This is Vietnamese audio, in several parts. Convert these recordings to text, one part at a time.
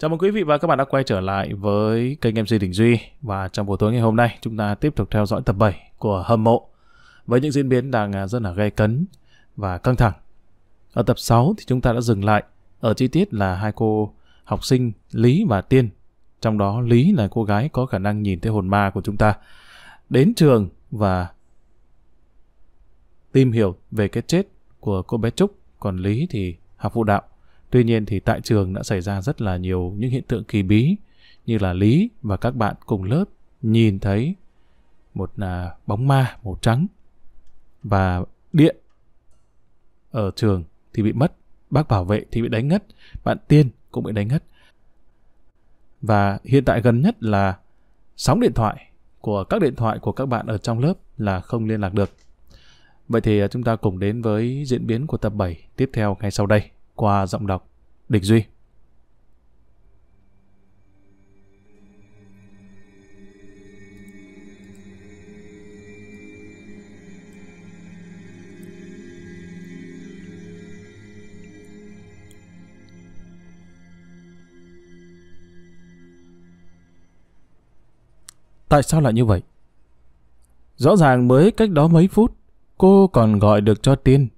Chào mừng quý vị và các bạn đã quay trở lại với kênh MC Đình Duy và trong buổi tối ngày hôm nay chúng ta tiếp tục theo dõi tập 7 của Hâm Mộ với những diễn biến đang à, rất là gây cấn và căng thẳng. Ở tập 6 thì chúng ta đã dừng lại ở chi tiết là hai cô học sinh Lý và Tiên trong đó Lý là cô gái có khả năng nhìn thấy hồn ma của chúng ta đến trường và tìm hiểu về cái chết của cô bé Trúc còn Lý thì học phụ đạo Tuy nhiên thì tại trường đã xảy ra rất là nhiều những hiện tượng kỳ bí như là Lý và các bạn cùng lớp nhìn thấy một là bóng ma màu trắng và điện ở trường thì bị mất, bác bảo vệ thì bị đánh ngất, bạn Tiên cũng bị đánh ngất. Và hiện tại gần nhất là sóng điện thoại của các điện thoại của các bạn ở trong lớp là không liên lạc được. Vậy thì à, chúng ta cùng đến với diễn biến của tập 7 tiếp theo ngay sau đây qua giọng đọc Địch Duy. Tại sao lại như vậy? Rõ ràng mới cách đó mấy phút, cô còn gọi được cho Tiên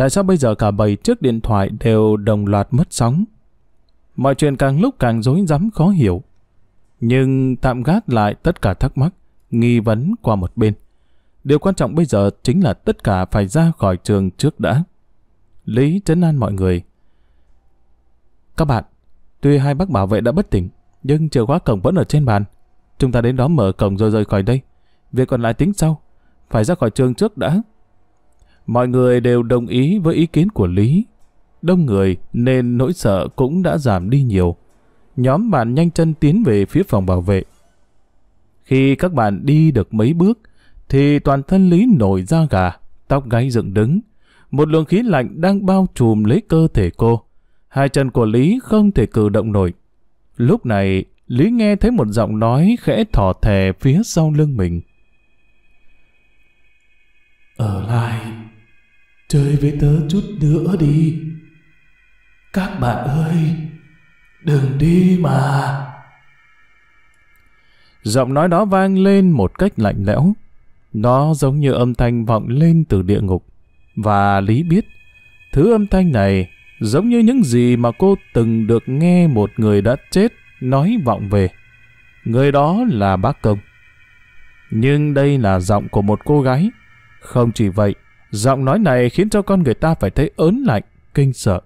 Tại sao bây giờ cả bầy chiếc điện thoại đều đồng loạt mất sóng? Mọi chuyện càng lúc càng rối rắm khó hiểu. Nhưng tạm gác lại tất cả thắc mắc, nghi vấn qua một bên. Điều quan trọng bây giờ chính là tất cả phải ra khỏi trường trước đã. Lý trấn an mọi người. Các bạn, tuy hai bác bảo vệ đã bất tỉnh, nhưng chìa khóa cổng vẫn ở trên bàn. Chúng ta đến đó mở cổng rồi rời khỏi đây. Việc còn lại tính sau. Phải ra khỏi trường trước đã. Mọi người đều đồng ý với ý kiến của Lý. Đông người nên nỗi sợ cũng đã giảm đi nhiều. Nhóm bạn nhanh chân tiến về phía phòng bảo vệ. Khi các bạn đi được mấy bước, thì toàn thân Lý nổi da gà, tóc gáy dựng đứng. Một luồng khí lạnh đang bao trùm lấy cơ thể cô. Hai chân của Lý không thể cử động nổi. Lúc này, Lý nghe thấy một giọng nói khẽ thỏ thè phía sau lưng mình. Ở lại Chơi với tớ chút nữa đi. Các bạn ơi, đừng đi mà. Giọng nói đó vang lên một cách lạnh lẽo. Nó giống như âm thanh vọng lên từ địa ngục. Và Lý biết, thứ âm thanh này giống như những gì mà cô từng được nghe một người đã chết nói vọng về. Người đó là bác công. Nhưng đây là giọng của một cô gái. Không chỉ vậy, Giọng nói này khiến cho con người ta phải thấy ớn lạnh, kinh sợ.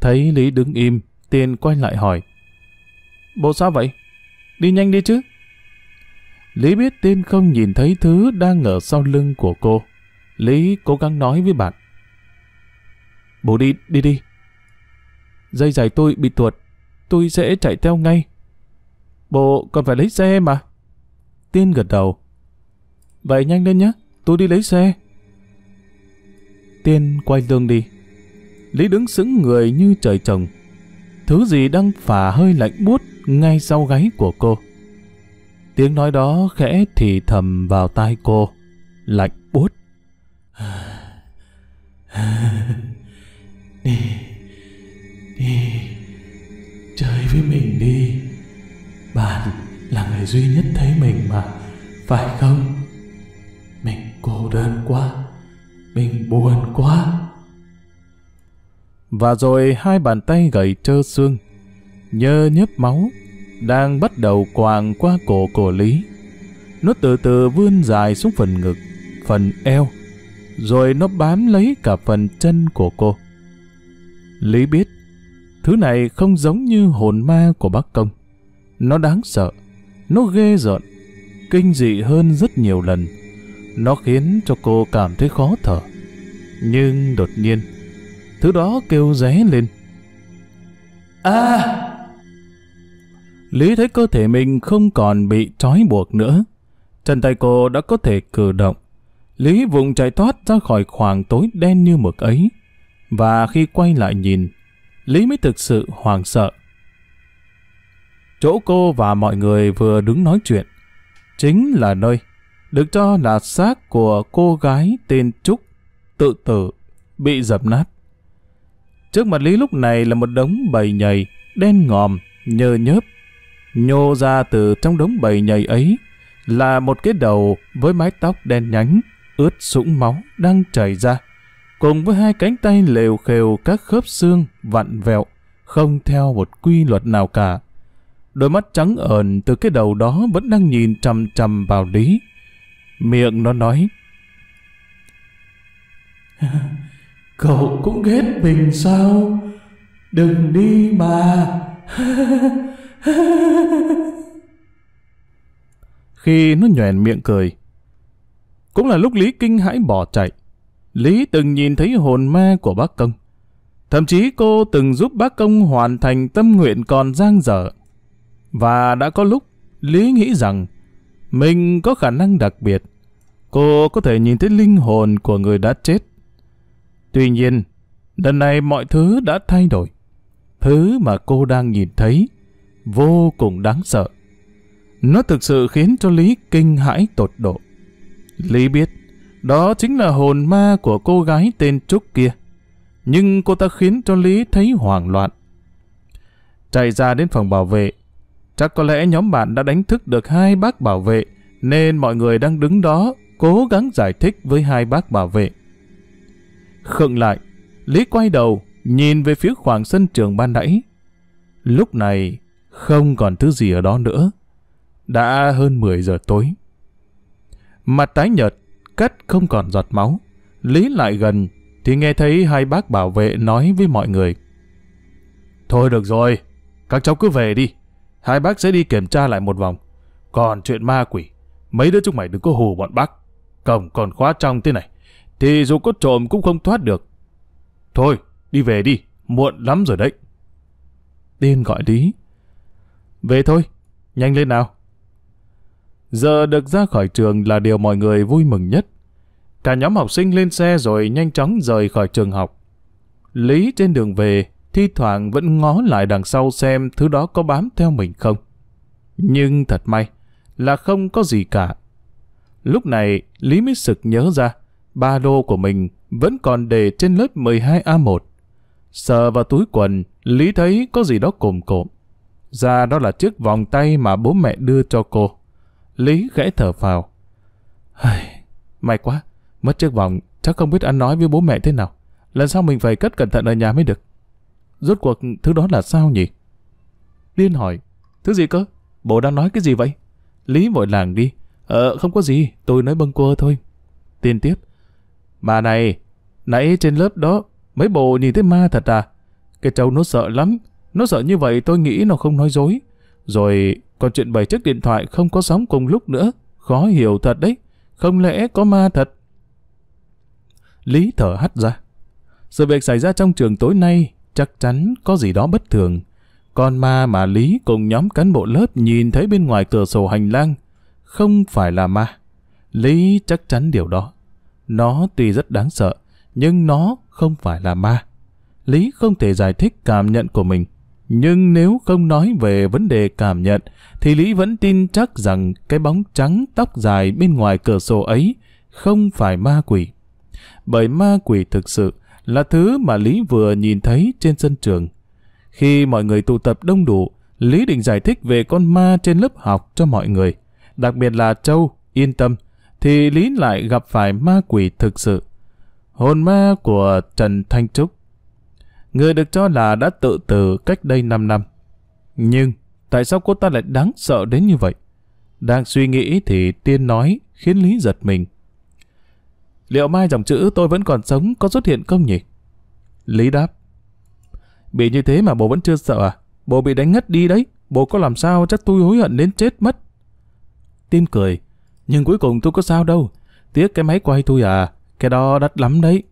Thấy Lý đứng im, Tiên quay lại hỏi. Bộ sao vậy? Đi nhanh đi chứ. Lý biết Tiên không nhìn thấy thứ đang ở sau lưng của cô. Lý cố gắng nói với bạn. Bố đi, đi đi. Dây dài tôi bị tuột, tôi sẽ chạy theo ngay. Bộ còn phải lấy xe mà. Tiên gật đầu. Vậy nhanh lên nhé, tôi đi lấy xe tiên quay lưng đi. Lý đứng sững người như trời trồng. Thứ gì đang phả hơi lạnh buốt ngay sau gáy của cô. Tiếng nói đó khẽ thì thầm vào tai cô. Lạnh buốt. đi, đi, chơi với mình đi. Bạn là người duy nhất thấy mình mà, phải không? Mình cô đơn quá. Mình buồn quá. Và rồi hai bàn tay gầy trơ xương, nhơ nhấp máu, đang bắt đầu quàng qua cổ của Lý. Nó từ từ vươn dài xuống phần ngực, phần eo, rồi nó bám lấy cả phần chân của cô. Lý biết, thứ này không giống như hồn ma của bác công. Nó đáng sợ, nó ghê rợn, kinh dị hơn rất nhiều lần nó khiến cho cô cảm thấy khó thở. Nhưng đột nhiên, thứ đó kêu ré lên. À! Lý thấy cơ thể mình không còn bị trói buộc nữa. Chân tay cô đã có thể cử động. Lý vùng chạy thoát ra khỏi khoảng tối đen như mực ấy. Và khi quay lại nhìn, Lý mới thực sự hoảng sợ. Chỗ cô và mọi người vừa đứng nói chuyện, chính là nơi được cho là xác của cô gái tên Trúc, tự tử, bị dập nát. Trước mặt Lý lúc này là một đống bầy nhầy, đen ngòm, nhơ nhớp. Nhô ra từ trong đống bầy nhầy ấy là một cái đầu với mái tóc đen nhánh, ướt sũng máu đang chảy ra, cùng với hai cánh tay lều khều các khớp xương vặn vẹo, không theo một quy luật nào cả. Đôi mắt trắng ẩn từ cái đầu đó vẫn đang nhìn chằm chằm vào Lý, Miệng nó nói. Cậu cũng ghét mình sao? Đừng đi mà. Khi nó nhoèn miệng cười, cũng là lúc Lý kinh hãi bỏ chạy. Lý từng nhìn thấy hồn ma của bác công. Thậm chí cô từng giúp bác công hoàn thành tâm nguyện còn giang dở. Và đã có lúc Lý nghĩ rằng mình có khả năng đặc biệt. Cô có thể nhìn thấy linh hồn của người đã chết. Tuy nhiên, lần này mọi thứ đã thay đổi. Thứ mà cô đang nhìn thấy vô cùng đáng sợ. Nó thực sự khiến cho Lý kinh hãi tột độ. Lý biết, đó chính là hồn ma của cô gái tên Trúc kia. Nhưng cô ta khiến cho Lý thấy hoảng loạn. Chạy ra đến phòng bảo vệ, Chắc có lẽ nhóm bạn đã đánh thức được hai bác bảo vệ, nên mọi người đang đứng đó cố gắng giải thích với hai bác bảo vệ. Khựng lại, Lý quay đầu, nhìn về phía khoảng sân trường ban nãy. Lúc này, không còn thứ gì ở đó nữa. Đã hơn 10 giờ tối. Mặt tái nhợt, cắt không còn giọt máu. Lý lại gần, thì nghe thấy hai bác bảo vệ nói với mọi người. Thôi được rồi, các cháu cứ về đi, Hai bác sẽ đi kiểm tra lại một vòng. Còn chuyện ma quỷ, mấy đứa chúng mày đừng có hù bọn bác. Cổng còn khóa trong thế này, thì dù có trộm cũng không thoát được. Thôi, đi về đi, muộn lắm rồi đấy. Tiên gọi Lý. Về thôi, nhanh lên nào. Giờ được ra khỏi trường là điều mọi người vui mừng nhất. Cả nhóm học sinh lên xe rồi nhanh chóng rời khỏi trường học. Lý trên đường về thi thoảng vẫn ngó lại đằng sau xem thứ đó có bám theo mình không. Nhưng thật may là không có gì cả. Lúc này Lý mới sực nhớ ra ba lô của mình vẫn còn để trên lớp 12A1. Sờ vào túi quần, Lý thấy có gì đó cồm cộm. Ra đó là chiếc vòng tay mà bố mẹ đưa cho cô. Lý khẽ thở vào. May quá, mất chiếc vòng, chắc không biết ăn nói với bố mẹ thế nào. Lần sau mình phải cất cẩn thận ở nhà mới được. Rốt cuộc thứ đó là sao nhỉ? Liên hỏi, thứ gì cơ? bộ đang nói cái gì vậy? Lý vội làng đi. Ờ, không có gì, tôi nói bâng quơ thôi. Tiên tiếp. Mà này, nãy trên lớp đó, mấy bộ nhìn thấy ma thật à? Cái trâu nó sợ lắm. Nó sợ như vậy tôi nghĩ nó không nói dối. Rồi còn chuyện bảy chiếc điện thoại không có sóng cùng lúc nữa. Khó hiểu thật đấy. Không lẽ có ma thật? Lý thở hắt ra. Sự việc xảy ra trong trường tối nay chắc chắn có gì đó bất thường. Còn ma mà Lý cùng nhóm cán bộ lớp nhìn thấy bên ngoài cửa sổ hành lang, không phải là ma. Lý chắc chắn điều đó. Nó tuy rất đáng sợ, nhưng nó không phải là ma. Lý không thể giải thích cảm nhận của mình. Nhưng nếu không nói về vấn đề cảm nhận, thì Lý vẫn tin chắc rằng cái bóng trắng tóc dài bên ngoài cửa sổ ấy không phải ma quỷ. Bởi ma quỷ thực sự là thứ mà Lý vừa nhìn thấy trên sân trường. Khi mọi người tụ tập đông đủ, Lý định giải thích về con ma trên lớp học cho mọi người. Đặc biệt là Châu, yên tâm, thì Lý lại gặp phải ma quỷ thực sự. Hồn ma của Trần Thanh Trúc. Người được cho là đã tự tử cách đây 5 năm. Nhưng, tại sao cô ta lại đáng sợ đến như vậy? Đang suy nghĩ thì Tiên nói, khiến Lý giật mình. Liệu mai dòng chữ tôi vẫn còn sống có xuất hiện không nhỉ? Lý đáp. Bị như thế mà bố vẫn chưa sợ à? Bố bị đánh ngất đi đấy. Bố có làm sao chắc tôi hối hận đến chết mất. Tin cười. Nhưng cuối cùng tôi có sao đâu. Tiếc cái máy quay tôi à. Cái đó đắt lắm đấy.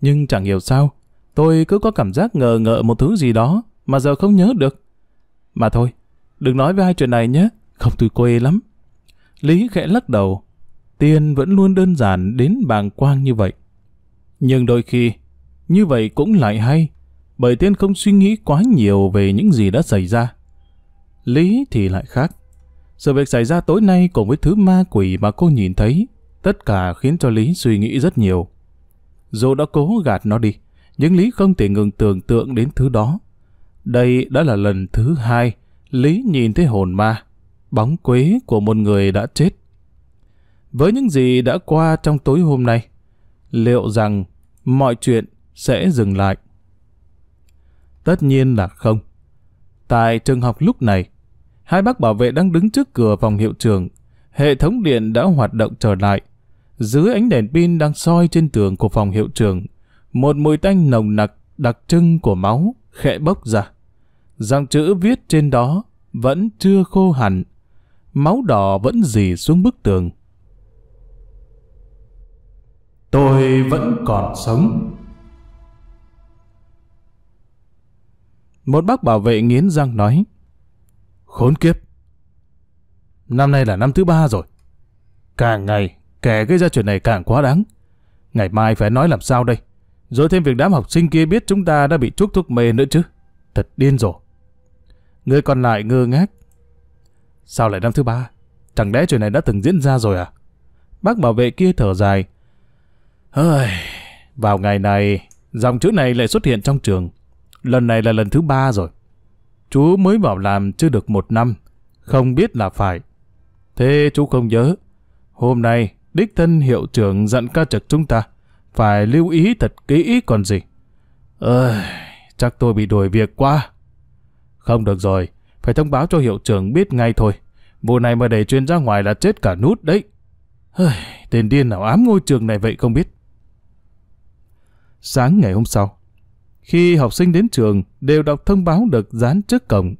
Nhưng chẳng hiểu sao. Tôi cứ có cảm giác ngờ ngợ một thứ gì đó mà giờ không nhớ được. Mà thôi, đừng nói với hai chuyện này nhé. Không tôi quê lắm. Lý khẽ lắc đầu. Tiên vẫn luôn đơn giản đến bàng quang như vậy. Nhưng đôi khi, như vậy cũng lại hay, bởi Tiên không suy nghĩ quá nhiều về những gì đã xảy ra. Lý thì lại khác. Sự việc xảy ra tối nay cùng với thứ ma quỷ mà cô nhìn thấy, tất cả khiến cho Lý suy nghĩ rất nhiều. Dù đã cố gạt nó đi, nhưng Lý không thể ngừng tưởng tượng đến thứ đó. Đây đã là lần thứ hai Lý nhìn thấy hồn ma, bóng quế của một người đã chết với những gì đã qua trong tối hôm nay, liệu rằng mọi chuyện sẽ dừng lại? Tất nhiên là không. Tại trường học lúc này, hai bác bảo vệ đang đứng trước cửa phòng hiệu trường. Hệ thống điện đã hoạt động trở lại. Dưới ánh đèn pin đang soi trên tường của phòng hiệu trường, một mùi tanh nồng nặc đặc trưng của máu khẽ bốc ra. Dòng chữ viết trên đó vẫn chưa khô hẳn. Máu đỏ vẫn dì xuống bức tường. Tôi vẫn còn sống. Một bác bảo vệ nghiến răng nói. Khốn kiếp. Năm nay là năm thứ ba rồi. Càng ngày, kẻ gây ra chuyện này càng quá đáng. Ngày mai phải nói làm sao đây? Rồi thêm việc đám học sinh kia biết chúng ta đã bị trúc thuốc mê nữa chứ. Thật điên rồi. Người còn lại ngơ ngác. Sao lại năm thứ ba? Chẳng lẽ chuyện này đã từng diễn ra rồi à? Bác bảo vệ kia thở dài, Ơi, vào ngày này, dòng chữ này lại xuất hiện trong trường. Lần này là lần thứ ba rồi. Chú mới vào làm chưa được một năm, không biết là phải. Thế chú không nhớ. Hôm nay, đích thân hiệu trưởng dặn ca trực chúng ta, phải lưu ý thật kỹ còn gì. Ơi, chắc tôi bị đuổi việc quá. Không được rồi, phải thông báo cho hiệu trưởng biết ngay thôi. Vụ này mà để chuyên ra ngoài là chết cả nút đấy. Tên điên nào ám ngôi trường này vậy không biết sáng ngày hôm sau. Khi học sinh đến trường đều đọc thông báo được dán trước cổng.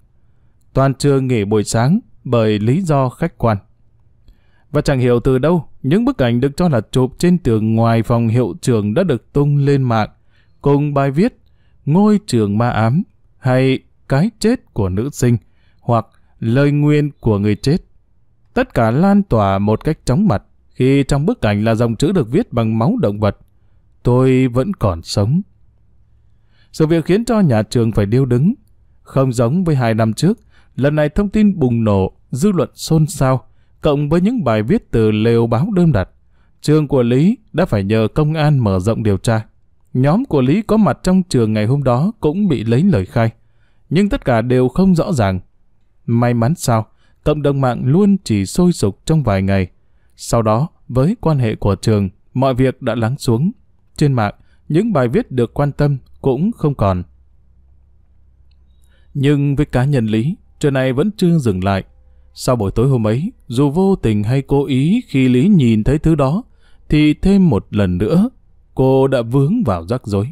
Toàn trường nghỉ buổi sáng bởi lý do khách quan. Và chẳng hiểu từ đâu, những bức ảnh được cho là chụp trên tường ngoài phòng hiệu trường đã được tung lên mạng, cùng bài viết Ngôi trường ma ám hay Cái chết của nữ sinh hoặc Lời nguyên của người chết. Tất cả lan tỏa một cách chóng mặt khi trong bức ảnh là dòng chữ được viết bằng máu động vật tôi vẫn còn sống. Sự việc khiến cho nhà trường phải điêu đứng. Không giống với hai năm trước, lần này thông tin bùng nổ, dư luận xôn xao, cộng với những bài viết từ lều báo đơn đặt. Trường của Lý đã phải nhờ công an mở rộng điều tra. Nhóm của Lý có mặt trong trường ngày hôm đó cũng bị lấy lời khai. Nhưng tất cả đều không rõ ràng. May mắn sao, cộng đồng mạng luôn chỉ sôi sục trong vài ngày. Sau đó, với quan hệ của trường, mọi việc đã lắng xuống, trên mạng, những bài viết được quan tâm cũng không còn. Nhưng với cá nhân Lý, chuyện này vẫn chưa dừng lại. Sau buổi tối hôm ấy, dù vô tình hay cố ý khi Lý nhìn thấy thứ đó, thì thêm một lần nữa, cô đã vướng vào rắc rối.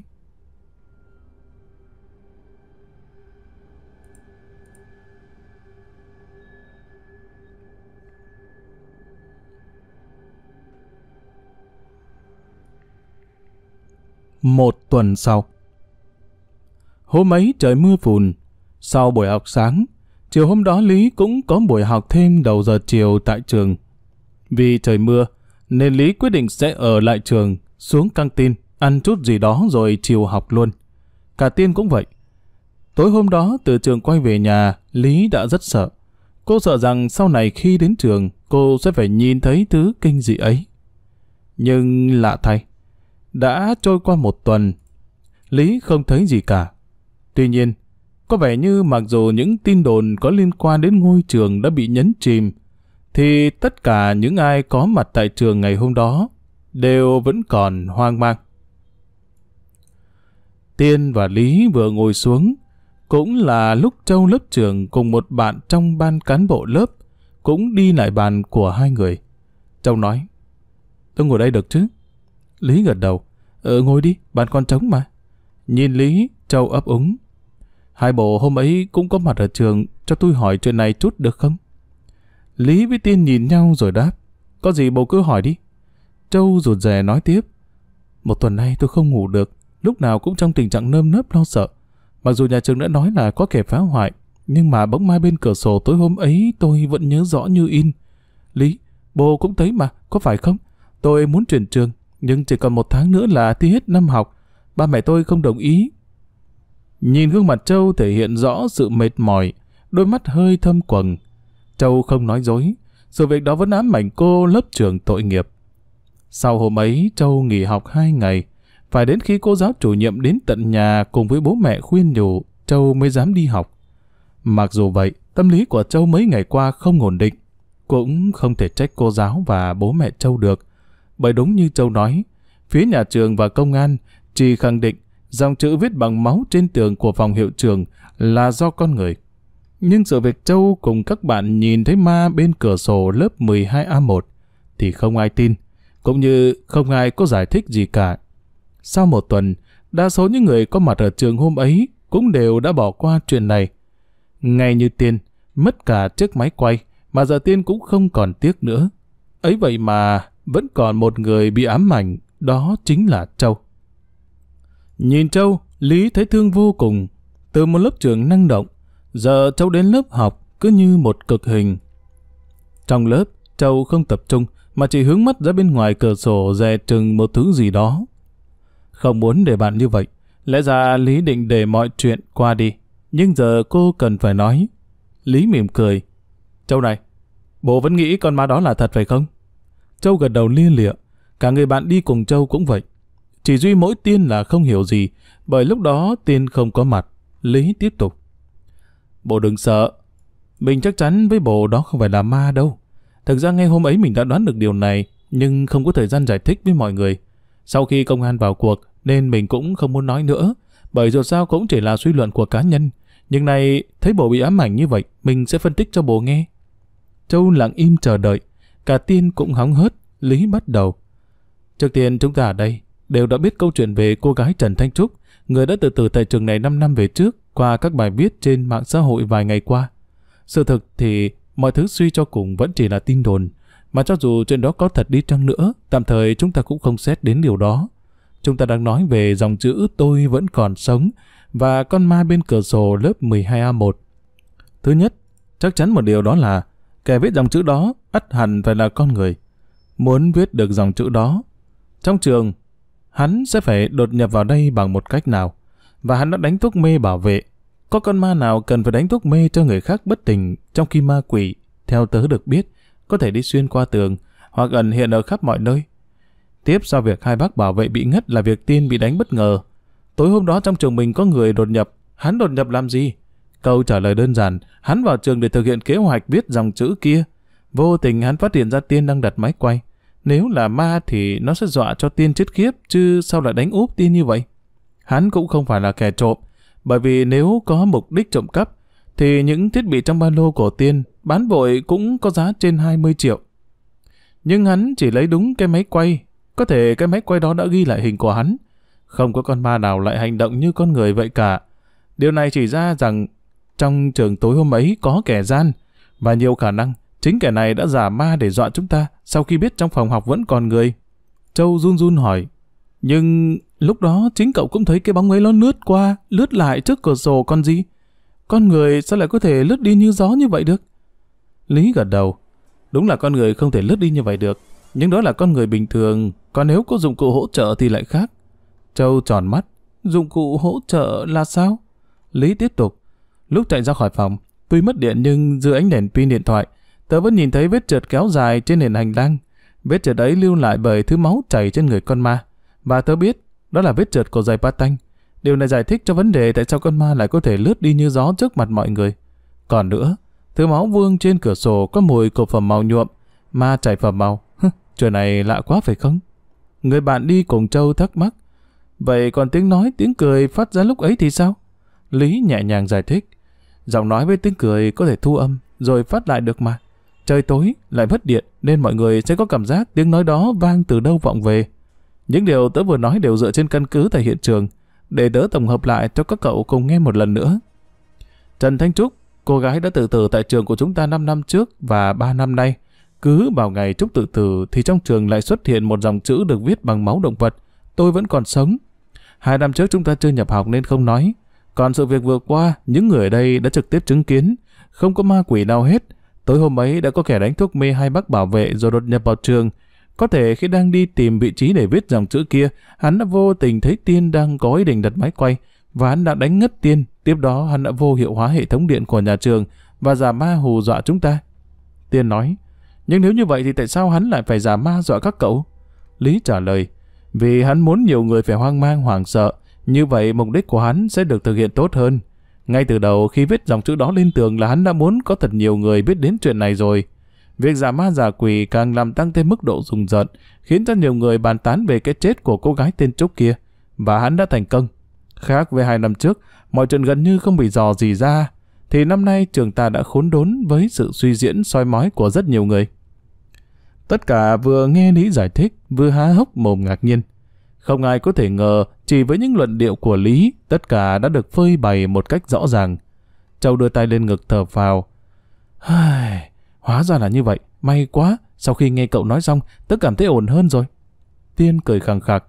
một tuần sau. Hôm ấy trời mưa phùn, sau buổi học sáng, chiều hôm đó Lý cũng có buổi học thêm đầu giờ chiều tại trường. Vì trời mưa, nên Lý quyết định sẽ ở lại trường, xuống căng tin, ăn chút gì đó rồi chiều học luôn. Cả Tiên cũng vậy. Tối hôm đó từ trường quay về nhà, Lý đã rất sợ. Cô sợ rằng sau này khi đến trường, cô sẽ phải nhìn thấy thứ kinh dị ấy. Nhưng lạ thay, đã trôi qua một tuần, Lý không thấy gì cả. Tuy nhiên, có vẻ như mặc dù những tin đồn có liên quan đến ngôi trường đã bị nhấn chìm, thì tất cả những ai có mặt tại trường ngày hôm đó đều vẫn còn hoang mang. Tiên và Lý vừa ngồi xuống, cũng là lúc Châu lớp trường cùng một bạn trong ban cán bộ lớp cũng đi lại bàn của hai người. Châu nói, tôi ngồi đây được chứ? Lý gật đầu. Ờ ngồi đi, bàn con trống mà. Nhìn Lý, Châu ấp úng. Hai bộ hôm ấy cũng có mặt ở trường, cho tôi hỏi chuyện này chút được không? Lý với Tiên nhìn nhau rồi đáp. Có gì bố cứ hỏi đi. Châu rụt rè nói tiếp. Một tuần nay tôi không ngủ được, lúc nào cũng trong tình trạng nơm nớp lo sợ. Mặc dù nhà trường đã nói là có kẻ phá hoại, nhưng mà bỗng mai bên cửa sổ tối hôm ấy tôi vẫn nhớ rõ như in. Lý, bố cũng thấy mà, có phải không? Tôi muốn chuyển trường, nhưng chỉ còn một tháng nữa là thi hết năm học, ba mẹ tôi không đồng ý. Nhìn gương mặt Châu thể hiện rõ sự mệt mỏi, đôi mắt hơi thâm quầng. Châu không nói dối, sự việc đó vẫn ám ảnh cô lớp trưởng tội nghiệp. Sau hôm ấy, Châu nghỉ học hai ngày, phải đến khi cô giáo chủ nhiệm đến tận nhà cùng với bố mẹ khuyên nhủ, Châu mới dám đi học. Mặc dù vậy, tâm lý của Châu mấy ngày qua không ổn định, cũng không thể trách cô giáo và bố mẹ Châu được, bởi đúng như Châu nói, phía nhà trường và công an chỉ khẳng định dòng chữ viết bằng máu trên tường của phòng hiệu trường là do con người. Nhưng sự việc Châu cùng các bạn nhìn thấy ma bên cửa sổ lớp 12A1 thì không ai tin, cũng như không ai có giải thích gì cả. Sau một tuần, đa số những người có mặt ở trường hôm ấy cũng đều đã bỏ qua chuyện này. Ngay như tiên, mất cả chiếc máy quay, mà giờ tiên cũng không còn tiếc nữa. Ấy vậy mà, vẫn còn một người bị ám ảnh, đó chính là Châu. Nhìn Châu, Lý thấy thương vô cùng. Từ một lớp trường năng động, giờ Châu đến lớp học cứ như một cực hình. Trong lớp, Châu không tập trung, mà chỉ hướng mắt ra bên ngoài cửa sổ dè chừng một thứ gì đó. Không muốn để bạn như vậy, lẽ ra Lý định để mọi chuyện qua đi, nhưng giờ cô cần phải nói. Lý mỉm cười. Châu này, bố vẫn nghĩ con ma đó là thật phải không? Châu gật đầu lia lịa, cả người bạn đi cùng Châu cũng vậy. Chỉ duy mỗi Tiên là không hiểu gì, bởi lúc đó Tiên không có mặt. Lý tiếp tục. Bộ đừng sợ, mình chắc chắn với bộ đó không phải là ma đâu. Thực ra ngay hôm ấy mình đã đoán được điều này, nhưng không có thời gian giải thích với mọi người. Sau khi công an vào cuộc, nên mình cũng không muốn nói nữa, bởi dù sao cũng chỉ là suy luận của cá nhân. Nhưng này, thấy bộ bị ám ảnh như vậy, mình sẽ phân tích cho bộ nghe. Châu lặng im chờ đợi, Cả tiên cũng hóng hớt, Lý bắt đầu. Trước tiên chúng ta ở đây đều đã biết câu chuyện về cô gái Trần Thanh Trúc, người đã từ từ tại trường này 5 năm về trước qua các bài viết trên mạng xã hội vài ngày qua. Sự thực thì mọi thứ suy cho cùng vẫn chỉ là tin đồn, mà cho dù chuyện đó có thật đi chăng nữa, tạm thời chúng ta cũng không xét đến điều đó. Chúng ta đang nói về dòng chữ tôi vẫn còn sống và con ma bên cửa sổ lớp 12A1. Thứ nhất, chắc chắn một điều đó là Kẻ viết dòng chữ đó ắt hẳn phải là con người. Muốn viết được dòng chữ đó, trong trường, hắn sẽ phải đột nhập vào đây bằng một cách nào. Và hắn đã đánh thuốc mê bảo vệ. Có con ma nào cần phải đánh thuốc mê cho người khác bất tỉnh trong khi ma quỷ, theo tớ được biết, có thể đi xuyên qua tường hoặc ẩn hiện ở khắp mọi nơi. Tiếp sau việc hai bác bảo vệ bị ngất là việc tiên bị đánh bất ngờ. Tối hôm đó trong trường mình có người đột nhập, hắn đột nhập làm gì? Câu trả lời đơn giản, hắn vào trường để thực hiện kế hoạch viết dòng chữ kia. Vô tình hắn phát hiện ra Tiên đang đặt máy quay. Nếu là ma thì nó sẽ dọa cho Tiên chết khiếp, chứ sao lại đánh úp Tiên như vậy? Hắn cũng không phải là kẻ trộm, bởi vì nếu có mục đích trộm cắp, thì những thiết bị trong ba lô của Tiên bán vội cũng có giá trên 20 triệu. Nhưng hắn chỉ lấy đúng cái máy quay, có thể cái máy quay đó đã ghi lại hình của hắn. Không có con ma nào lại hành động như con người vậy cả. Điều này chỉ ra rằng trong trường tối hôm ấy có kẻ gian, và nhiều khả năng chính kẻ này đã giả ma để dọa chúng ta sau khi biết trong phòng học vẫn còn người. Châu run run hỏi, nhưng lúc đó chính cậu cũng thấy cái bóng ấy nó lướt qua, lướt lại trước cửa sổ con gì. Con người sao lại có thể lướt đi như gió như vậy được? Lý gật đầu, đúng là con người không thể lướt đi như vậy được, nhưng đó là con người bình thường, còn nếu có dụng cụ hỗ trợ thì lại khác. Châu tròn mắt, dụng cụ hỗ trợ là sao? Lý tiếp tục, Lúc chạy ra khỏi phòng, tuy mất điện nhưng dưới ánh đèn pin điện thoại, tớ vẫn nhìn thấy vết trượt kéo dài trên nền hành lang. Vết trượt ấy lưu lại bởi thứ máu chảy trên người con ma. Và tớ biết, đó là vết trượt của giày patanh. Điều này giải thích cho vấn đề tại sao con ma lại có thể lướt đi như gió trước mặt mọi người. Còn nữa, thứ máu vương trên cửa sổ có mùi cột phẩm màu nhuộm, ma chảy phẩm màu. trời này lạ quá phải không? Người bạn đi cùng Châu thắc mắc. Vậy còn tiếng nói, tiếng cười phát ra lúc ấy thì sao? Lý nhẹ nhàng giải thích. Giọng nói với tiếng cười có thể thu âm, rồi phát lại được mà. Trời tối, lại mất điện, nên mọi người sẽ có cảm giác tiếng nói đó vang từ đâu vọng về. Những điều tớ vừa nói đều dựa trên căn cứ tại hiện trường, để tớ tổng hợp lại cho các cậu cùng nghe một lần nữa. Trần Thanh Trúc, cô gái đã tự tử tại trường của chúng ta 5 năm trước và 3 năm nay. Cứ vào ngày Trúc tự tử thì trong trường lại xuất hiện một dòng chữ được viết bằng máu động vật. Tôi vẫn còn sống. Hai năm trước chúng ta chưa nhập học nên không nói. Còn sự việc vừa qua, những người ở đây đã trực tiếp chứng kiến, không có ma quỷ nào hết. Tối hôm ấy đã có kẻ đánh thuốc mê hai bác bảo vệ rồi đột nhập vào trường. Có thể khi đang đi tìm vị trí để viết dòng chữ kia, hắn đã vô tình thấy Tiên đang có ý định đặt máy quay, và hắn đã đánh ngất Tiên. Tiếp đó hắn đã vô hiệu hóa hệ thống điện của nhà trường và giả ma hù dọa chúng ta. Tiên nói, nhưng nếu như vậy thì tại sao hắn lại phải giả ma dọa các cậu? Lý trả lời, vì hắn muốn nhiều người phải hoang mang hoảng sợ, như vậy mục đích của hắn sẽ được thực hiện tốt hơn. Ngay từ đầu khi viết dòng chữ đó lên tường là hắn đã muốn có thật nhiều người biết đến chuyện này rồi. Việc giả ma giả quỷ càng làm tăng thêm mức độ rùng rợn, khiến cho nhiều người bàn tán về cái chết của cô gái tên Trúc kia. Và hắn đã thành công. Khác với hai năm trước, mọi chuyện gần như không bị dò gì ra, thì năm nay trường ta đã khốn đốn với sự suy diễn soi mói của rất nhiều người. Tất cả vừa nghe Lý giải thích, vừa há hốc mồm ngạc nhiên. Không ai có thể ngờ, chỉ với những luận điệu của Lý, tất cả đã được phơi bày một cách rõ ràng. Châu đưa tay lên ngực thở phào. Hóa ra là như vậy, may quá, sau khi nghe cậu nói xong, tớ cảm thấy ổn hơn rồi. Tiên cười khẳng khặc.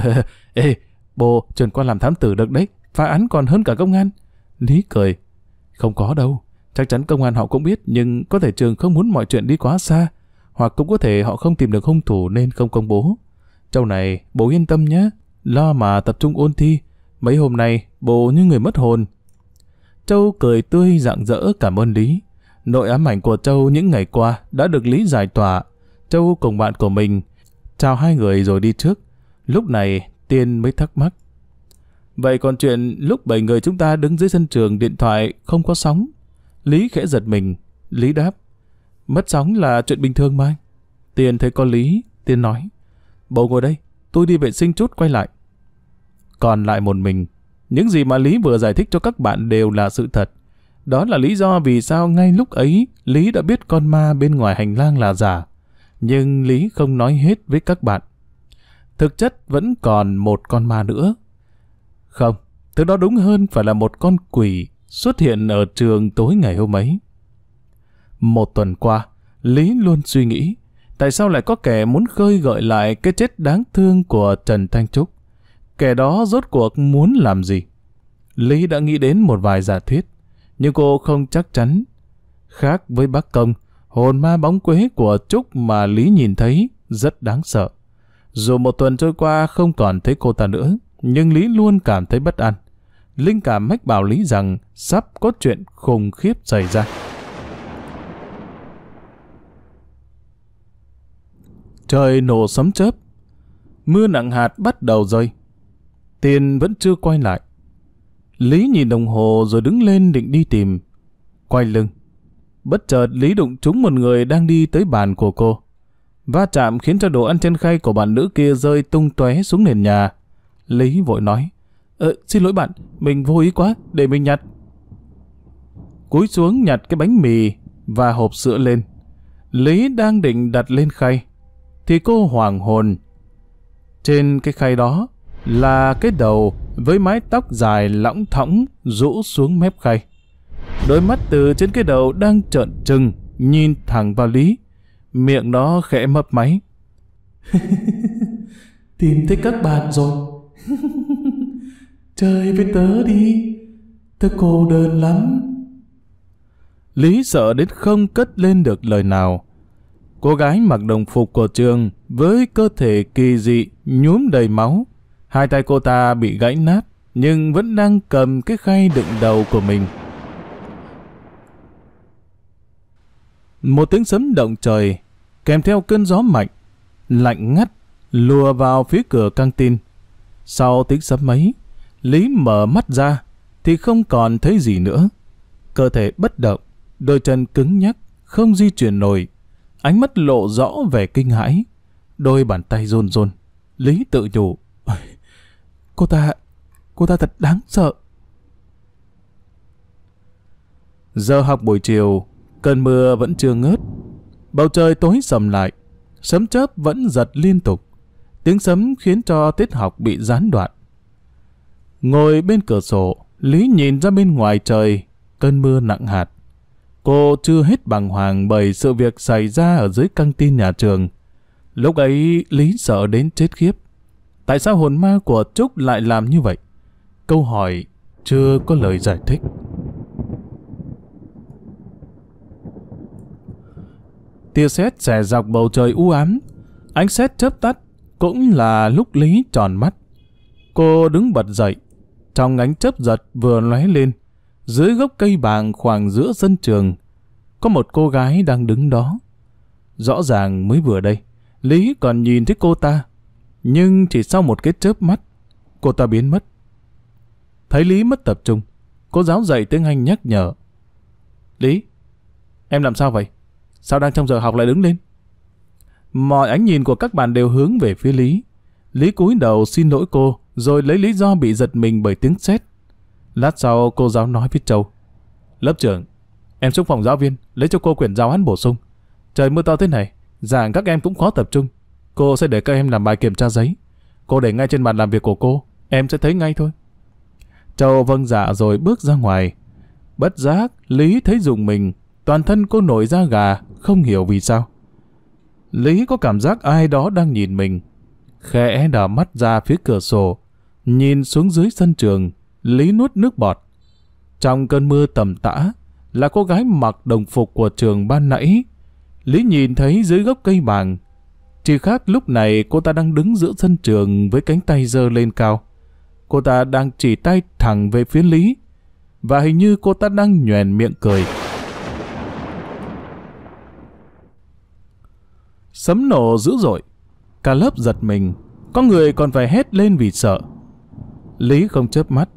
Ê, bộ trần qua làm thám tử được đấy, phá án còn hơn cả công an. Lý cười. Không có đâu, chắc chắn công an họ cũng biết, nhưng có thể trường không muốn mọi chuyện đi quá xa, hoặc cũng có thể họ không tìm được hung thủ nên không công bố. Châu này, bố yên tâm nhé, lo mà tập trung ôn thi. Mấy hôm nay, bố như người mất hồn. Châu cười tươi rạng rỡ cảm ơn Lý. Nội ám ảnh của Châu những ngày qua đã được Lý giải tỏa. Châu cùng bạn của mình chào hai người rồi đi trước. Lúc này, Tiên mới thắc mắc. Vậy còn chuyện lúc bảy người chúng ta đứng dưới sân trường điện thoại không có sóng. Lý khẽ giật mình. Lý đáp. Mất sóng là chuyện bình thường mà. tiên thấy có lý. Tiên nói. Bầu ngồi đây, tôi đi vệ sinh chút quay lại. Còn lại một mình, những gì mà Lý vừa giải thích cho các bạn đều là sự thật. Đó là lý do vì sao ngay lúc ấy Lý đã biết con ma bên ngoài hành lang là giả. Nhưng Lý không nói hết với các bạn. Thực chất vẫn còn một con ma nữa. Không, thứ đó đúng hơn phải là một con quỷ xuất hiện ở trường tối ngày hôm ấy. Một tuần qua, Lý luôn suy nghĩ tại sao lại có kẻ muốn khơi gợi lại cái chết đáng thương của Trần Thanh Trúc? Kẻ đó rốt cuộc muốn làm gì? Lý đã nghĩ đến một vài giả thuyết, nhưng cô không chắc chắn. Khác với bác công, hồn ma bóng quế của Trúc mà Lý nhìn thấy rất đáng sợ. Dù một tuần trôi qua không còn thấy cô ta nữa, nhưng Lý luôn cảm thấy bất an. Linh cảm mách bảo Lý rằng sắp có chuyện khủng khiếp xảy ra. Trời nổ sấm chớp. Mưa nặng hạt bắt đầu rơi. Tiền vẫn chưa quay lại. Lý nhìn đồng hồ rồi đứng lên định đi tìm. Quay lưng. Bất chợt Lý đụng trúng một người đang đi tới bàn của cô. Va chạm khiến cho đồ ăn trên khay của bạn nữ kia rơi tung tóe xuống nền nhà. Lý vội nói. Ờ, xin lỗi bạn, mình vô ý quá, để mình nhặt. Cúi xuống nhặt cái bánh mì và hộp sữa lên. Lý đang định đặt lên khay thì cô hoàng hồn. Trên cái khay đó là cái đầu với mái tóc dài lõng thõng rũ xuống mép khay. Đôi mắt từ trên cái đầu đang trợn trừng nhìn thẳng vào Lý. Miệng nó khẽ mấp máy. Tìm thấy các bạn rồi. Chơi với tớ đi. Tớ cô đơn lắm. Lý sợ đến không cất lên được lời nào cô gái mặc đồng phục của trường với cơ thể kỳ dị, nhuốm đầy máu. Hai tay cô ta bị gãy nát, nhưng vẫn đang cầm cái khay đựng đầu của mình. Một tiếng sấm động trời, kèm theo cơn gió mạnh, lạnh ngắt, lùa vào phía cửa căng tin. Sau tiếng sấm ấy, Lý mở mắt ra, thì không còn thấy gì nữa. Cơ thể bất động, đôi chân cứng nhắc, không di chuyển nổi ánh mắt lộ rõ về kinh hãi, đôi bàn tay run run. Lý tự nhủ, cô ta, cô ta thật đáng sợ. Giờ học buổi chiều, cơn mưa vẫn chưa ngớt, bầu trời tối sầm lại, sấm chớp vẫn giật liên tục, tiếng sấm khiến cho tiết học bị gián đoạn. Ngồi bên cửa sổ, Lý nhìn ra bên ngoài trời, cơn mưa nặng hạt, Cô chưa hết bằng hoàng bởi sự việc xảy ra ở dưới căng tin nhà trường. Lúc ấy, Lý sợ đến chết khiếp. Tại sao hồn ma của Trúc lại làm như vậy? Câu hỏi chưa có lời giải thích. Tia sét xẻ dọc bầu trời u ám, ánh sét chớp tắt, cũng là lúc Lý tròn mắt. Cô đứng bật dậy, trong ánh chớp giật vừa lóe lên, dưới gốc cây bàng khoảng giữa sân trường, có một cô gái đang đứng đó. Rõ ràng mới vừa đây, Lý còn nhìn thấy cô ta, nhưng chỉ sau một cái chớp mắt, cô ta biến mất. Thấy Lý mất tập trung, cô giáo dạy tiếng Anh nhắc nhở. Lý, em làm sao vậy? Sao đang trong giờ học lại đứng lên? Mọi ánh nhìn của các bạn đều hướng về phía Lý. Lý cúi đầu xin lỗi cô, rồi lấy lý do bị giật mình bởi tiếng sét Lát sau cô giáo nói với Châu. Lớp trưởng, em xuống phòng giáo viên, lấy cho cô quyển giáo án bổ sung. Trời mưa to thế này, giảng dạ các em cũng khó tập trung. Cô sẽ để các em làm bài kiểm tra giấy. Cô để ngay trên bàn làm việc của cô, em sẽ thấy ngay thôi. Châu vâng dạ rồi bước ra ngoài. Bất giác, Lý thấy dùng mình, toàn thân cô nổi da gà, không hiểu vì sao. Lý có cảm giác ai đó đang nhìn mình. Khẽ đảo mắt ra phía cửa sổ, nhìn xuống dưới sân trường, Lý nuốt nước bọt. Trong cơn mưa tầm tã, là cô gái mặc đồng phục của trường ban nãy. Lý nhìn thấy dưới gốc cây bàng. Chỉ khác lúc này cô ta đang đứng giữa sân trường với cánh tay giơ lên cao. Cô ta đang chỉ tay thẳng về phía Lý. Và hình như cô ta đang nhoèn miệng cười. Sấm nổ dữ dội. Cả lớp giật mình. Có người còn phải hét lên vì sợ. Lý không chớp mắt,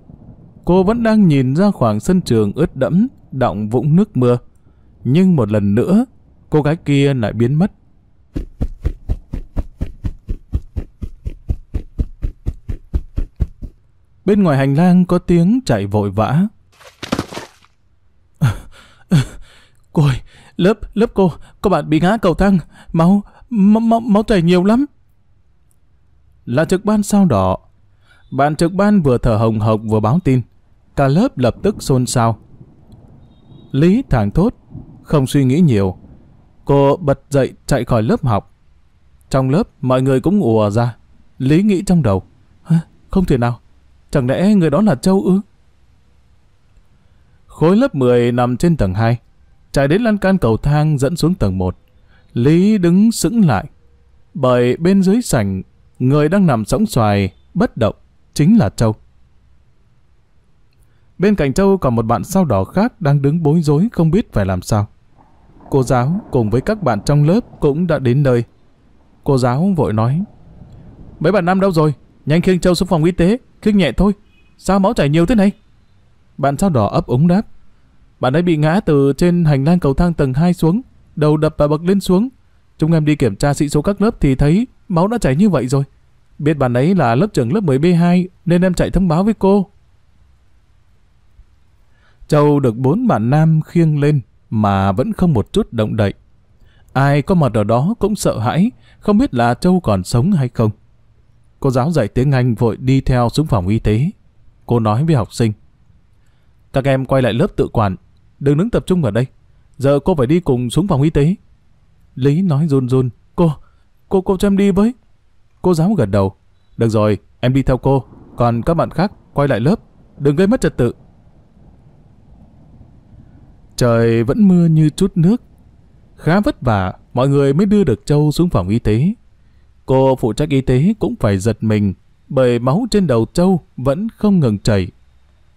cô vẫn đang nhìn ra khoảng sân trường ướt đẫm, đọng vũng nước mưa. Nhưng một lần nữa, cô gái kia lại biến mất. Bên ngoài hành lang có tiếng chạy vội vã. À, cô ơi, lớp, lớp cô, có bạn bị ngã cầu thang, máu, máu, máu chảy nhiều lắm. Là trực ban sao đỏ. Bạn trực ban vừa thở hồng hộc vừa báo tin cả lớp lập tức xôn xao. Lý thảng thốt, không suy nghĩ nhiều. Cô bật dậy chạy khỏi lớp học. Trong lớp, mọi người cũng ùa ra. Lý nghĩ trong đầu, không thể nào, chẳng lẽ người đó là Châu ư? Khối lớp 10 nằm trên tầng 2, chạy đến lan can cầu thang dẫn xuống tầng 1. Lý đứng sững lại, bởi bên dưới sảnh, người đang nằm sóng xoài, bất động, chính là Châu. Bên cạnh Châu còn một bạn sao đỏ khác đang đứng bối rối không biết phải làm sao. Cô giáo cùng với các bạn trong lớp cũng đã đến nơi. Cô giáo vội nói Mấy bạn nam đâu rồi? Nhanh khiêng Châu xuống phòng y tế, khiêng nhẹ thôi. Sao máu chảy nhiều thế này? Bạn sao đỏ ấp úng đáp Bạn ấy bị ngã từ trên hành lang cầu thang tầng 2 xuống, đầu đập và bậc lên xuống. Chúng em đi kiểm tra sĩ số các lớp thì thấy máu đã chảy như vậy rồi. Biết bạn ấy là lớp trưởng lớp 10B2 nên em chạy thông báo với cô Châu được bốn bạn nam khiêng lên mà vẫn không một chút động đậy. Ai có mặt ở đó cũng sợ hãi, không biết là Châu còn sống hay không. Cô giáo dạy tiếng Anh vội đi theo xuống phòng y tế. Cô nói với học sinh. Các em quay lại lớp tự quản, đừng đứng tập trung ở đây. Giờ cô phải đi cùng xuống phòng y tế. Lý nói run run, cô, cô, cô cho em đi với. Cô giáo gật đầu, được rồi, em đi theo cô, còn các bạn khác quay lại lớp, đừng gây mất trật tự. Trời vẫn mưa như chút nước. Khá vất vả, mọi người mới đưa được Châu xuống phòng y tế. Cô phụ trách y tế cũng phải giật mình, bởi máu trên đầu Châu vẫn không ngừng chảy.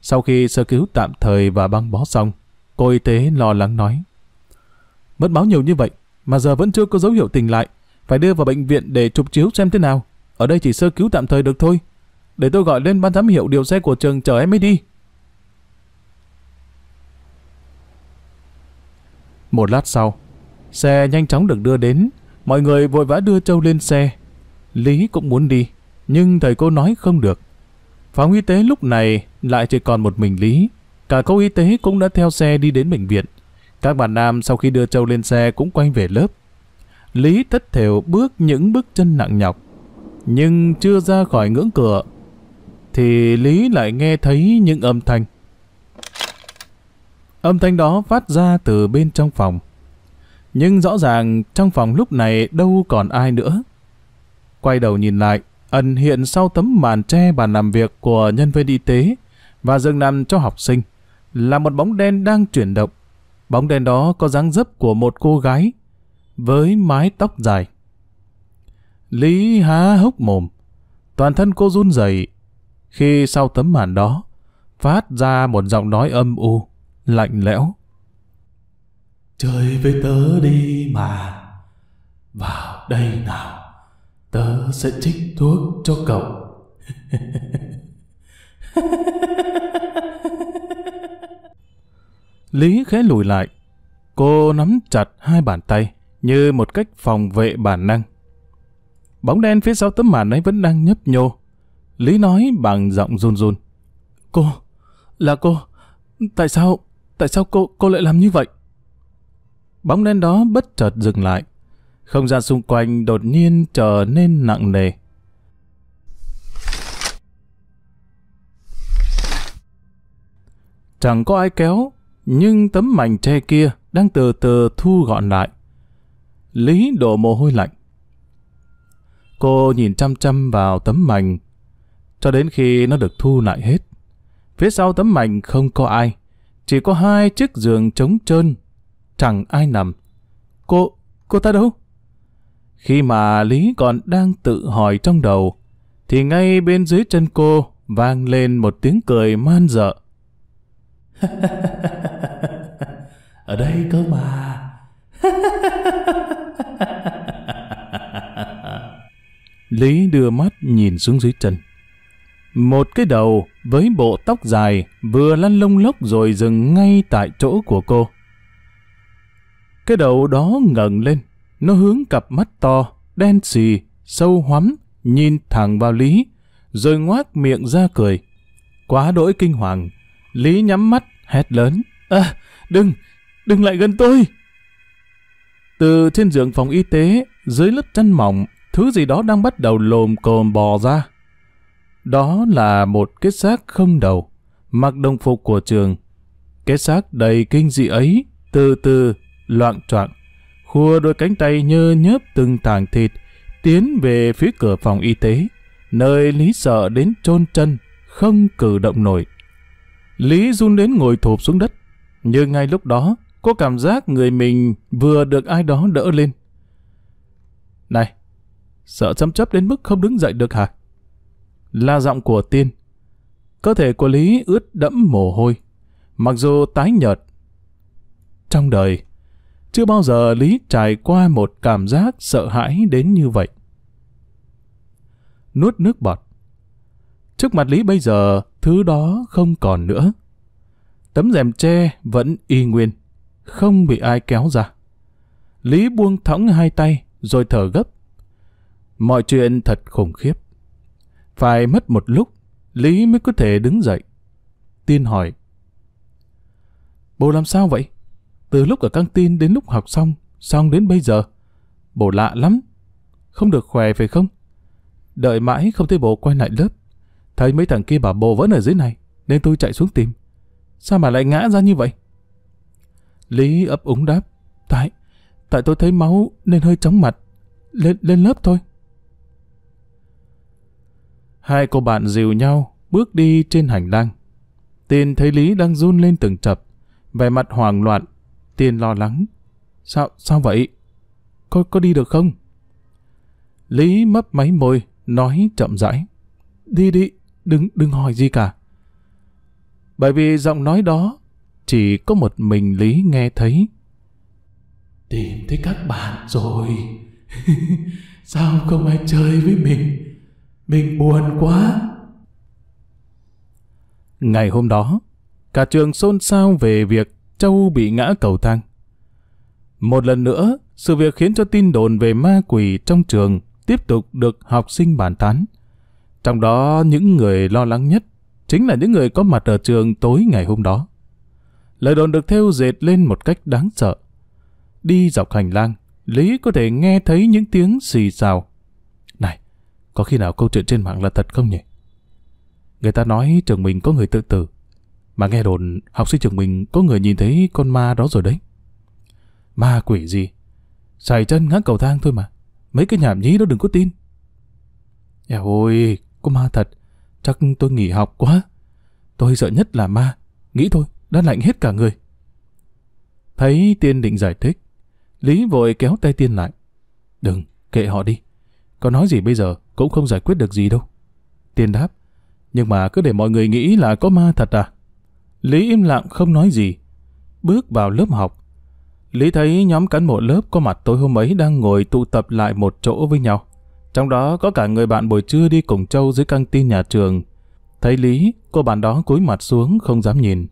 Sau khi sơ cứu tạm thời và băng bó xong, cô y tế lo lắng nói. Mất máu nhiều như vậy, mà giờ vẫn chưa có dấu hiệu tỉnh lại, phải đưa vào bệnh viện để chụp chiếu xem thế nào. Ở đây chỉ sơ cứu tạm thời được thôi. Để tôi gọi lên ban giám hiệu điều xe của trường chờ em ấy đi. Một lát sau, xe nhanh chóng được đưa đến, mọi người vội vã đưa Châu lên xe. Lý cũng muốn đi, nhưng thầy cô nói không được. Phòng y tế lúc này lại chỉ còn một mình Lý. Cả câu y tế cũng đã theo xe đi đến bệnh viện. Các bạn nam sau khi đưa Châu lên xe cũng quay về lớp. Lý thất thểu bước những bước chân nặng nhọc. Nhưng chưa ra khỏi ngưỡng cửa, thì Lý lại nghe thấy những âm thanh. Âm thanh đó phát ra từ bên trong phòng. Nhưng rõ ràng trong phòng lúc này đâu còn ai nữa. Quay đầu nhìn lại, ẩn hiện sau tấm màn tre bàn làm việc của nhân viên y tế và giường nằm cho học sinh là một bóng đen đang chuyển động. Bóng đen đó có dáng dấp của một cô gái với mái tóc dài. Lý há hốc mồm, toàn thân cô run rẩy khi sau tấm màn đó phát ra một giọng nói âm u lạnh lẽo. Chơi với tớ đi mà, vào đây nào, tớ sẽ trích thuốc cho cậu. Lý khẽ lùi lại, cô nắm chặt hai bàn tay như một cách phòng vệ bản năng. Bóng đen phía sau tấm màn ấy vẫn đang nhấp nhô. Lý nói bằng giọng run run. Cô, là cô, tại sao Tại sao cô, cô lại làm như vậy? Bóng đen đó bất chợt dừng lại. Không gian xung quanh đột nhiên trở nên nặng nề. Chẳng có ai kéo, nhưng tấm mảnh tre kia đang từ từ thu gọn lại. Lý đổ mồ hôi lạnh. Cô nhìn chăm chăm vào tấm mảnh, cho đến khi nó được thu lại hết. Phía sau tấm mảnh không có ai, chỉ có hai chiếc giường trống trơn, chẳng ai nằm. Cô, cô ta đâu? Khi mà Lý còn đang tự hỏi trong đầu, thì ngay bên dưới chân cô vang lên một tiếng cười man dợ. Ở đây cơ mà. Lý đưa mắt nhìn xuống dưới chân. Một cái đầu với bộ tóc dài vừa lăn lông lốc rồi dừng ngay tại chỗ của cô. Cái đầu đó ngẩng lên, nó hướng cặp mắt to, đen xì, sâu hoắm, nhìn thẳng vào Lý, rồi ngoác miệng ra cười. Quá đỗi kinh hoàng, Lý nhắm mắt, hét lớn. À, đừng, đừng lại gần tôi. Từ trên giường phòng y tế, dưới lớp chăn mỏng, thứ gì đó đang bắt đầu lồm cồm bò ra. Đó là một kết xác không đầu, mặc đồng phục của trường. Kết xác đầy kinh dị ấy, từ từ, loạn choạng, khua đôi cánh tay nhơ nhớp từng tảng thịt, tiến về phía cửa phòng y tế, nơi Lý sợ đến chôn chân, không cử động nổi. Lý run đến ngồi thụp xuống đất, nhưng ngay lúc đó, có cảm giác người mình vừa được ai đó đỡ lên. Này, sợ chăm chấp đến mức không đứng dậy được hả? là giọng của tiên. Cơ thể của Lý ướt đẫm mồ hôi, mặc dù tái nhợt. Trong đời, chưa bao giờ Lý trải qua một cảm giác sợ hãi đến như vậy. Nuốt nước bọt. Trước mặt Lý bây giờ, thứ đó không còn nữa. Tấm rèm tre vẫn y nguyên, không bị ai kéo ra. Lý buông thõng hai tay, rồi thở gấp. Mọi chuyện thật khủng khiếp. Phải mất một lúc, Lý mới có thể đứng dậy. Tiên hỏi, Bồ làm sao vậy? Từ lúc ở căng tin đến lúc học xong, xong đến bây giờ. bồ lạ lắm, không được khỏe phải không? Đợi mãi không thấy bồ quay lại lớp. Thấy mấy thằng kia bảo bồ vẫn ở dưới này, nên tôi chạy xuống tìm. Sao mà lại ngã ra như vậy? Lý ấp úng đáp, tại, tại tôi thấy máu nên hơi chóng mặt, lên, lên lớp thôi. Hai cô bạn dìu nhau, bước đi trên hành lang. Tiên thấy Lý đang run lên từng chập, vẻ mặt hoảng loạn. Tiên lo lắng. Sao, sao vậy? Có, có đi được không? Lý mấp máy môi, nói chậm rãi. Đi đi, đừng, đừng hỏi gì cả. Bởi vì giọng nói đó, chỉ có một mình Lý nghe thấy. Tìm thấy các bạn rồi. sao không ai chơi với mình? Mình buồn quá. Ngày hôm đó, cả trường xôn xao về việc Châu bị ngã cầu thang. Một lần nữa, sự việc khiến cho tin đồn về ma quỷ trong trường tiếp tục được học sinh bàn tán. Trong đó, những người lo lắng nhất chính là những người có mặt ở trường tối ngày hôm đó. Lời đồn được thêu dệt lên một cách đáng sợ. Đi dọc hành lang, Lý có thể nghe thấy những tiếng xì xào, có khi nào câu chuyện trên mạng là thật không nhỉ? Người ta nói trường mình có người tự tử. Mà nghe đồn học sinh trường mình có người nhìn thấy con ma đó rồi đấy. Ma quỷ gì? Xài chân ngã cầu thang thôi mà. Mấy cái nhảm nhí đó đừng có tin. Eo ôi, có ma thật. Chắc tôi nghỉ học quá. Tôi sợ nhất là ma. Nghĩ thôi, đã lạnh hết cả người. Thấy Tiên định giải thích. Lý vội kéo tay Tiên lại. Đừng, kệ họ đi. Có nói gì bây giờ, cũng không giải quyết được gì đâu. Tiên đáp, nhưng mà cứ để mọi người nghĩ là có ma thật à? Lý im lặng không nói gì, bước vào lớp học. Lý thấy nhóm cán bộ lớp có mặt tối hôm ấy đang ngồi tụ tập lại một chỗ với nhau. Trong đó có cả người bạn buổi trưa đi cùng Châu dưới căng tin nhà trường. Thấy Lý, cô bạn đó cúi mặt xuống không dám nhìn.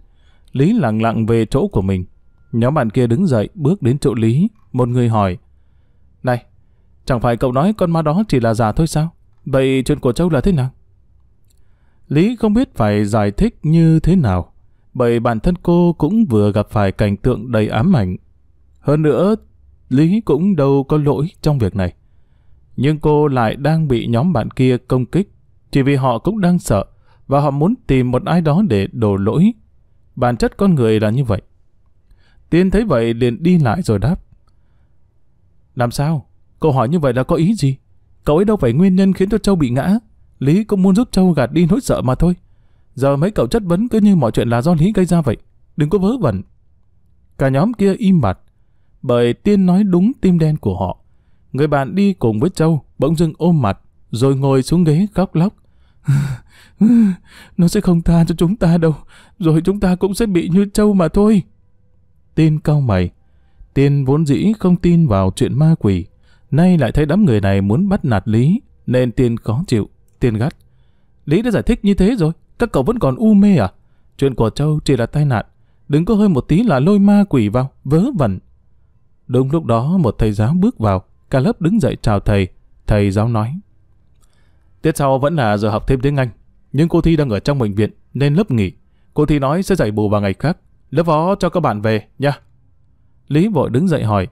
Lý lặng lặng về chỗ của mình. Nhóm bạn kia đứng dậy bước đến chỗ Lý. Một người hỏi Này, chẳng phải cậu nói con ma đó chỉ là giả thôi sao? Vậy chuyện của Châu là thế nào? Lý không biết phải giải thích như thế nào, bởi bản thân cô cũng vừa gặp phải cảnh tượng đầy ám ảnh. Hơn nữa, Lý cũng đâu có lỗi trong việc này. Nhưng cô lại đang bị nhóm bạn kia công kích, chỉ vì họ cũng đang sợ, và họ muốn tìm một ai đó để đổ lỗi. Bản chất con người là như vậy. Tiên thấy vậy liền đi lại rồi đáp. Làm sao? Câu hỏi như vậy là có ý gì? Cậu ấy đâu phải nguyên nhân khiến cho Châu bị ngã. Lý cũng muốn giúp Châu gạt đi nỗi sợ mà thôi. Giờ mấy cậu chất vấn cứ như mọi chuyện là do Lý gây ra vậy. Đừng có vớ vẩn. Cả nhóm kia im bặt. Bởi Tiên nói đúng tim đen của họ. Người bạn đi cùng với Châu bỗng dưng ôm mặt rồi ngồi xuống ghế khóc lóc. Nó sẽ không tha cho chúng ta đâu. Rồi chúng ta cũng sẽ bị như Châu mà thôi. Tiên cau mày. Tiên vốn dĩ không tin vào chuyện ma quỷ. Nay lại thấy đám người này muốn bắt nạt Lý, nên Tiên khó chịu, Tiên gắt. Lý đã giải thích như thế rồi, các cậu vẫn còn u mê à? Chuyện của Châu chỉ là tai nạn, đừng có hơi một tí là lôi ma quỷ vào, vớ vẩn. Đúng lúc đó một thầy giáo bước vào, cả lớp đứng dậy chào thầy, thầy giáo nói. Tiết sau vẫn là giờ học thêm tiếng Anh, nhưng cô Thi đang ở trong bệnh viện nên lớp nghỉ. Cô Thi nói sẽ dạy bù vào ngày khác, lớp phó cho các bạn về nha. Lý vội đứng dậy hỏi,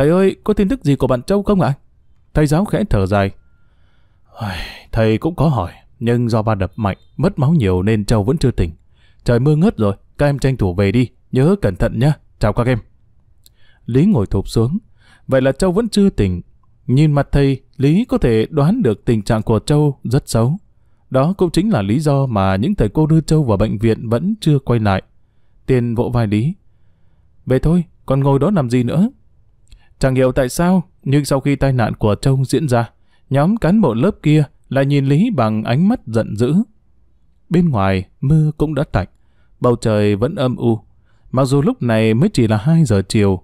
Thầy ơi, có tin tức gì của bạn Châu không ạ? Thầy giáo khẽ thở dài. Thầy cũng có hỏi, nhưng do ba đập mạnh, mất máu nhiều nên Châu vẫn chưa tỉnh. Trời mưa ngớt rồi, các em tranh thủ về đi, nhớ cẩn thận nhé. Chào các em. Lý ngồi thụp xuống. Vậy là Châu vẫn chưa tỉnh. Nhìn mặt thầy, Lý có thể đoán được tình trạng của Châu rất xấu. Đó cũng chính là lý do mà những thầy cô đưa Châu vào bệnh viện vẫn chưa quay lại. Tiền vỗ vai Lý. Về thôi, còn ngồi đó làm gì nữa? Chẳng hiểu tại sao, nhưng sau khi tai nạn của Châu diễn ra, nhóm cán bộ lớp kia lại nhìn Lý bằng ánh mắt giận dữ. Bên ngoài, mưa cũng đã tạnh, bầu trời vẫn âm u. Mặc dù lúc này mới chỉ là 2 giờ chiều,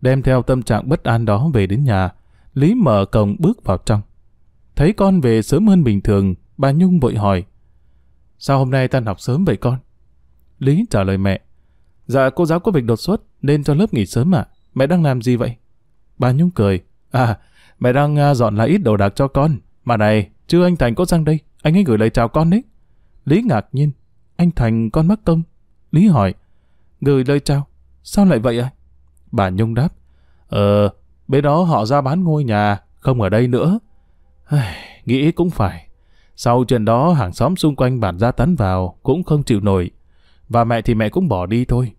đem theo tâm trạng bất an đó về đến nhà, Lý mở cổng bước vào trong. Thấy con về sớm hơn bình thường, bà Nhung vội hỏi. Sao hôm nay tan học sớm vậy con? Lý trả lời mẹ. Dạ cô giáo có việc đột xuất nên cho lớp nghỉ sớm ạ. Mẹ đang làm gì vậy? Bà Nhung cười. À, mẹ đang à, dọn lại ít đồ đạc cho con. Mà này, chưa anh Thành có sang đây. Anh ấy gửi lời chào con đấy. Lý ngạc nhiên. Anh Thành con mắc công. Lý hỏi. Gửi lời chào. Sao lại vậy ạ? Bà Nhung đáp. Ờ, bên đó họ ra bán ngôi nhà, không ở đây nữa. Nghĩ cũng phải. Sau chuyện đó hàng xóm xung quanh bản gia tấn vào cũng không chịu nổi. Và mẹ thì mẹ cũng bỏ đi thôi.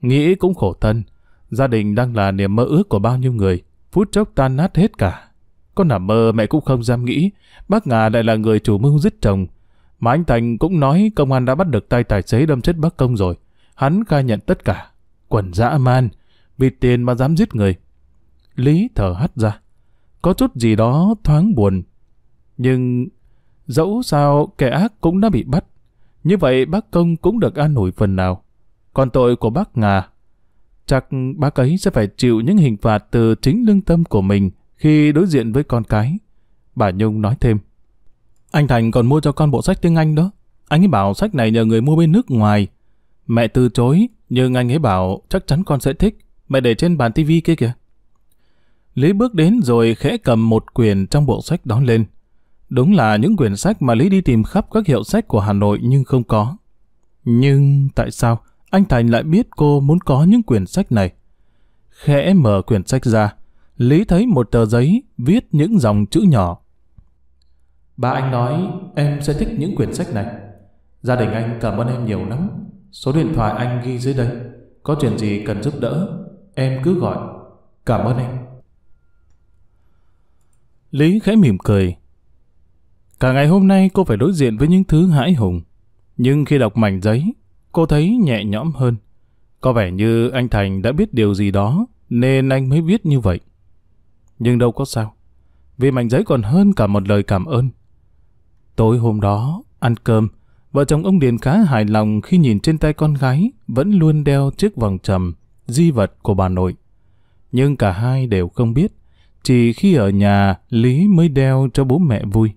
Nghĩ cũng khổ thân. Gia đình đang là niềm mơ ước của bao nhiêu người, phút chốc tan nát hết cả. Con nằm mơ mẹ cũng không dám nghĩ, bác Ngà lại là người chủ mưu giết chồng. Mà anh Thành cũng nói công an đã bắt được tay tài xế đâm chết bác công rồi. Hắn khai nhận tất cả. Quần dã man, vì tiền mà dám giết người. Lý thở hắt ra. Có chút gì đó thoáng buồn. Nhưng dẫu sao kẻ ác cũng đã bị bắt. Như vậy bác công cũng được an ủi phần nào. Còn tội của bác Ngà chắc bác ấy sẽ phải chịu những hình phạt từ chính lương tâm của mình khi đối diện với con cái. Bà Nhung nói thêm, anh Thành còn mua cho con bộ sách tiếng Anh đó. Anh ấy bảo sách này nhờ người mua bên nước ngoài. Mẹ từ chối, nhưng anh ấy bảo chắc chắn con sẽ thích. Mẹ để trên bàn tivi kia kìa. Lý bước đến rồi khẽ cầm một quyển trong bộ sách đó lên. Đúng là những quyển sách mà Lý đi tìm khắp các hiệu sách của Hà Nội nhưng không có. Nhưng tại sao? Anh Thành lại biết cô muốn có những quyển sách này. Khẽ mở quyển sách ra, Lý thấy một tờ giấy viết những dòng chữ nhỏ. Ba anh nói em sẽ thích những quyển sách này. Gia đình anh cảm ơn em nhiều lắm. Số điện thoại anh ghi dưới đây. Có chuyện gì cần giúp đỡ, em cứ gọi. Cảm ơn em. Lý khẽ mỉm cười. Cả ngày hôm nay cô phải đối diện với những thứ hãi hùng. Nhưng khi đọc mảnh giấy, cô thấy nhẹ nhõm hơn. Có vẻ như anh Thành đã biết điều gì đó, nên anh mới viết như vậy. Nhưng đâu có sao, vì mảnh giấy còn hơn cả một lời cảm ơn. Tối hôm đó, ăn cơm, vợ chồng ông Điền khá hài lòng khi nhìn trên tay con gái vẫn luôn đeo chiếc vòng trầm, di vật của bà nội. Nhưng cả hai đều không biết, chỉ khi ở nhà Lý mới đeo cho bố mẹ vui.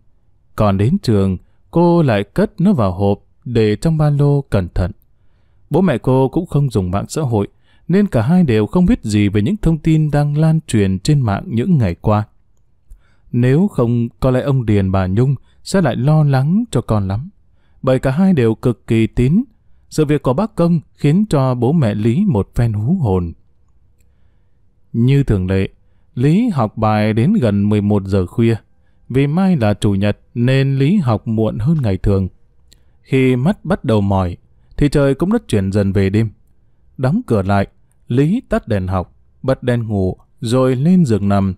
Còn đến trường, cô lại cất nó vào hộp để trong ba lô cẩn thận. Bố mẹ cô cũng không dùng mạng xã hội, nên cả hai đều không biết gì về những thông tin đang lan truyền trên mạng những ngày qua. Nếu không, có lẽ ông Điền bà Nhung sẽ lại lo lắng cho con lắm. Bởi cả hai đều cực kỳ tín. Sự việc của bác Công khiến cho bố mẹ Lý một phen hú hồn. Như thường lệ, Lý học bài đến gần 11 giờ khuya. Vì mai là chủ nhật nên Lý học muộn hơn ngày thường. Khi mắt bắt đầu mỏi, thì trời cũng đất chuyển dần về đêm. Đóng cửa lại, Lý tắt đèn học, bật đèn ngủ, rồi lên giường nằm.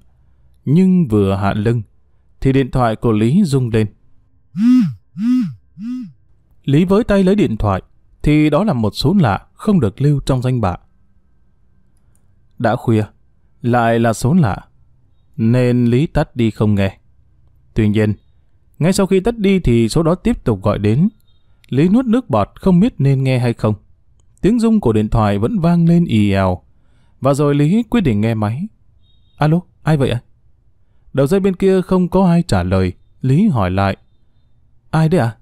Nhưng vừa hạ lưng, thì điện thoại của Lý rung lên. Lý với tay lấy điện thoại, thì đó là một số lạ không được lưu trong danh bạ. Đã khuya, lại là số lạ, nên Lý tắt đi không nghe. Tuy nhiên, ngay sau khi tắt đi thì số đó tiếp tục gọi đến Lý nuốt nước bọt không biết nên nghe hay không. Tiếng rung của điện thoại vẫn vang lên ì èo. Và rồi Lý quyết định nghe máy. Alo, ai vậy ạ? Đầu dây bên kia không có ai trả lời. Lý hỏi lại. Ai đấy ạ?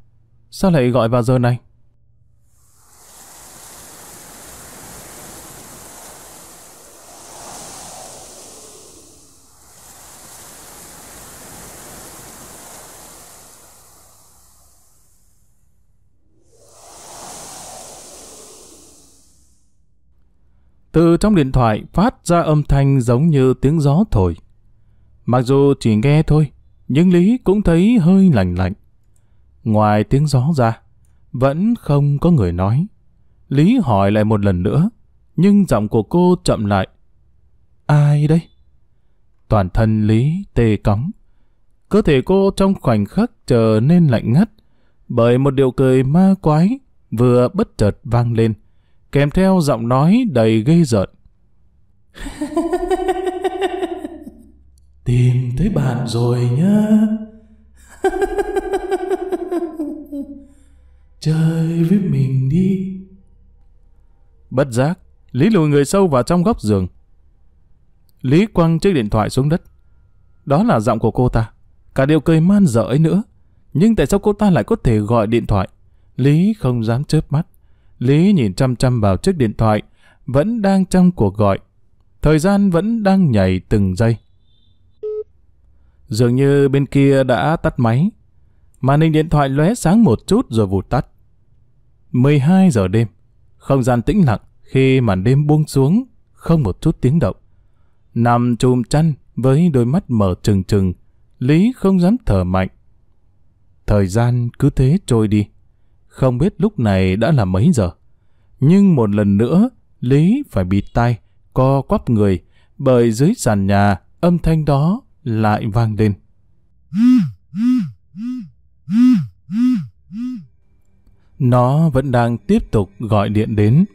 Sao lại gọi vào giờ này? Từ trong điện thoại phát ra âm thanh giống như tiếng gió thổi. Mặc dù chỉ nghe thôi, nhưng Lý cũng thấy hơi lạnh lạnh. Ngoài tiếng gió ra, vẫn không có người nói. Lý hỏi lại một lần nữa, nhưng giọng của cô chậm lại. Ai đây? Toàn thân Lý tê cóng. Cơ thể cô trong khoảnh khắc trở nên lạnh ngắt bởi một điều cười ma quái vừa bất chợt vang lên kèm theo giọng nói đầy gây rợn. Tìm thấy bạn rồi nhá. Chơi với mình đi. Bất giác, Lý lùi người sâu vào trong góc giường. Lý quăng chiếc điện thoại xuống đất. Đó là giọng của cô ta. Cả điều cười man dở ấy nữa. Nhưng tại sao cô ta lại có thể gọi điện thoại? Lý không dám chớp mắt. Lý nhìn chăm chăm vào chiếc điện thoại, vẫn đang trong cuộc gọi. Thời gian vẫn đang nhảy từng giây. Dường như bên kia đã tắt máy. Màn hình điện thoại lóe sáng một chút rồi vụt tắt. 12 giờ đêm, không gian tĩnh lặng khi màn đêm buông xuống, không một chút tiếng động. Nằm chùm chăn với đôi mắt mở trừng trừng, Lý không dám thở mạnh. Thời gian cứ thế trôi đi. Không biết lúc này đã là mấy giờ. Nhưng một lần nữa, Lý phải bịt tay, co quắp người, bởi dưới sàn nhà, âm thanh đó lại vang lên. Nó vẫn đang tiếp tục gọi điện đến.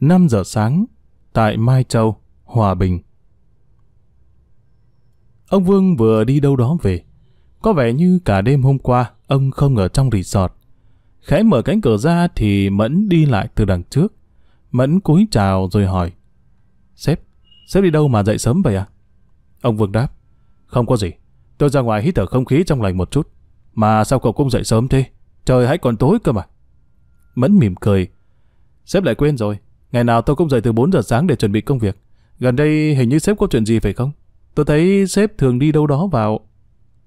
5 giờ sáng, tại Mai Châu, Hòa Bình. Ông Vương vừa đi đâu đó về. Có vẻ như cả đêm hôm qua, ông không ở trong resort. Khẽ mở cánh cửa ra thì Mẫn đi lại từ đằng trước. Mẫn cúi chào rồi hỏi. Sếp, sếp đi đâu mà dậy sớm vậy à? Ông Vương đáp. Không có gì, tôi ra ngoài hít thở không khí trong lành một chút. Mà sao cậu cũng dậy sớm thế? Trời hãy còn tối cơ mà. Mẫn mỉm cười. Sếp lại quên rồi, Ngày nào tôi cũng dậy từ 4 giờ sáng để chuẩn bị công việc. Gần đây hình như sếp có chuyện gì phải không? Tôi thấy sếp thường đi đâu đó vào...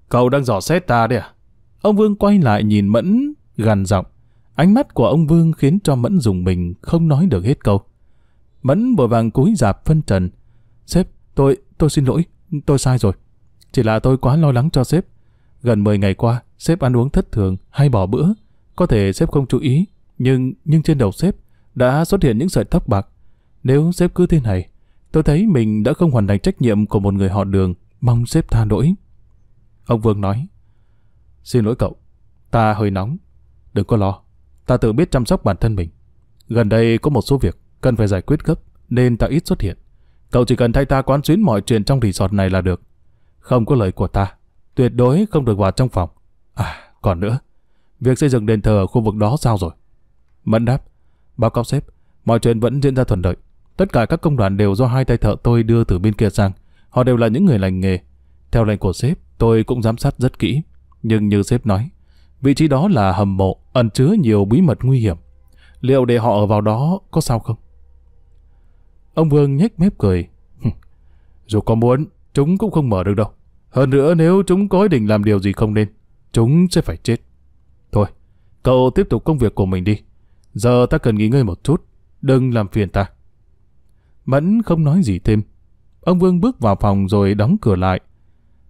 Cậu đang dò xét ta đấy à? Ông Vương quay lại nhìn Mẫn, gằn giọng. Ánh mắt của ông Vương khiến cho Mẫn dùng mình không nói được hết câu. Mẫn vội vàng cúi dạp phân trần. Sếp, tôi, tôi xin lỗi, tôi sai rồi. Chỉ là tôi quá lo lắng cho sếp. Gần 10 ngày qua, sếp ăn uống thất thường hay bỏ bữa. Có thể sếp không chú ý, nhưng nhưng trên đầu sếp đã xuất hiện những sợi tóc bạc. Nếu sếp cứ thế này, tôi thấy mình đã không hoàn thành trách nhiệm của một người họ đường, mong sếp tha lỗi. Ông Vương nói, Xin lỗi cậu, ta hơi nóng. Đừng có lo, ta tự biết chăm sóc bản thân mình. Gần đây có một số việc cần phải giải quyết gấp, nên ta ít xuất hiện. Cậu chỉ cần thay ta quán xuyến mọi chuyện trong resort này là được. Không có lời của ta, tuyệt đối không được vào trong phòng. À, còn nữa, việc xây dựng đền thờ ở khu vực đó sao rồi? Mẫn đáp, Báo cáo sếp, mọi chuyện vẫn diễn ra thuận lợi. Tất cả các công đoạn đều do hai tay thợ tôi đưa từ bên kia sang. Họ đều là những người lành nghề. Theo lệnh của sếp, tôi cũng giám sát rất kỹ. Nhưng như sếp nói, vị trí đó là hầm mộ, ẩn chứa nhiều bí mật nguy hiểm. Liệu để họ ở vào đó có sao không? Ông Vương nhếch mép cười. Dù có muốn, chúng cũng không mở được đâu. Hơn nữa nếu chúng có ý định làm điều gì không nên, chúng sẽ phải chết. Thôi, cậu tiếp tục công việc của mình đi. Giờ ta cần nghỉ ngơi một chút, đừng làm phiền ta. Mẫn không nói gì thêm. Ông Vương bước vào phòng rồi đóng cửa lại.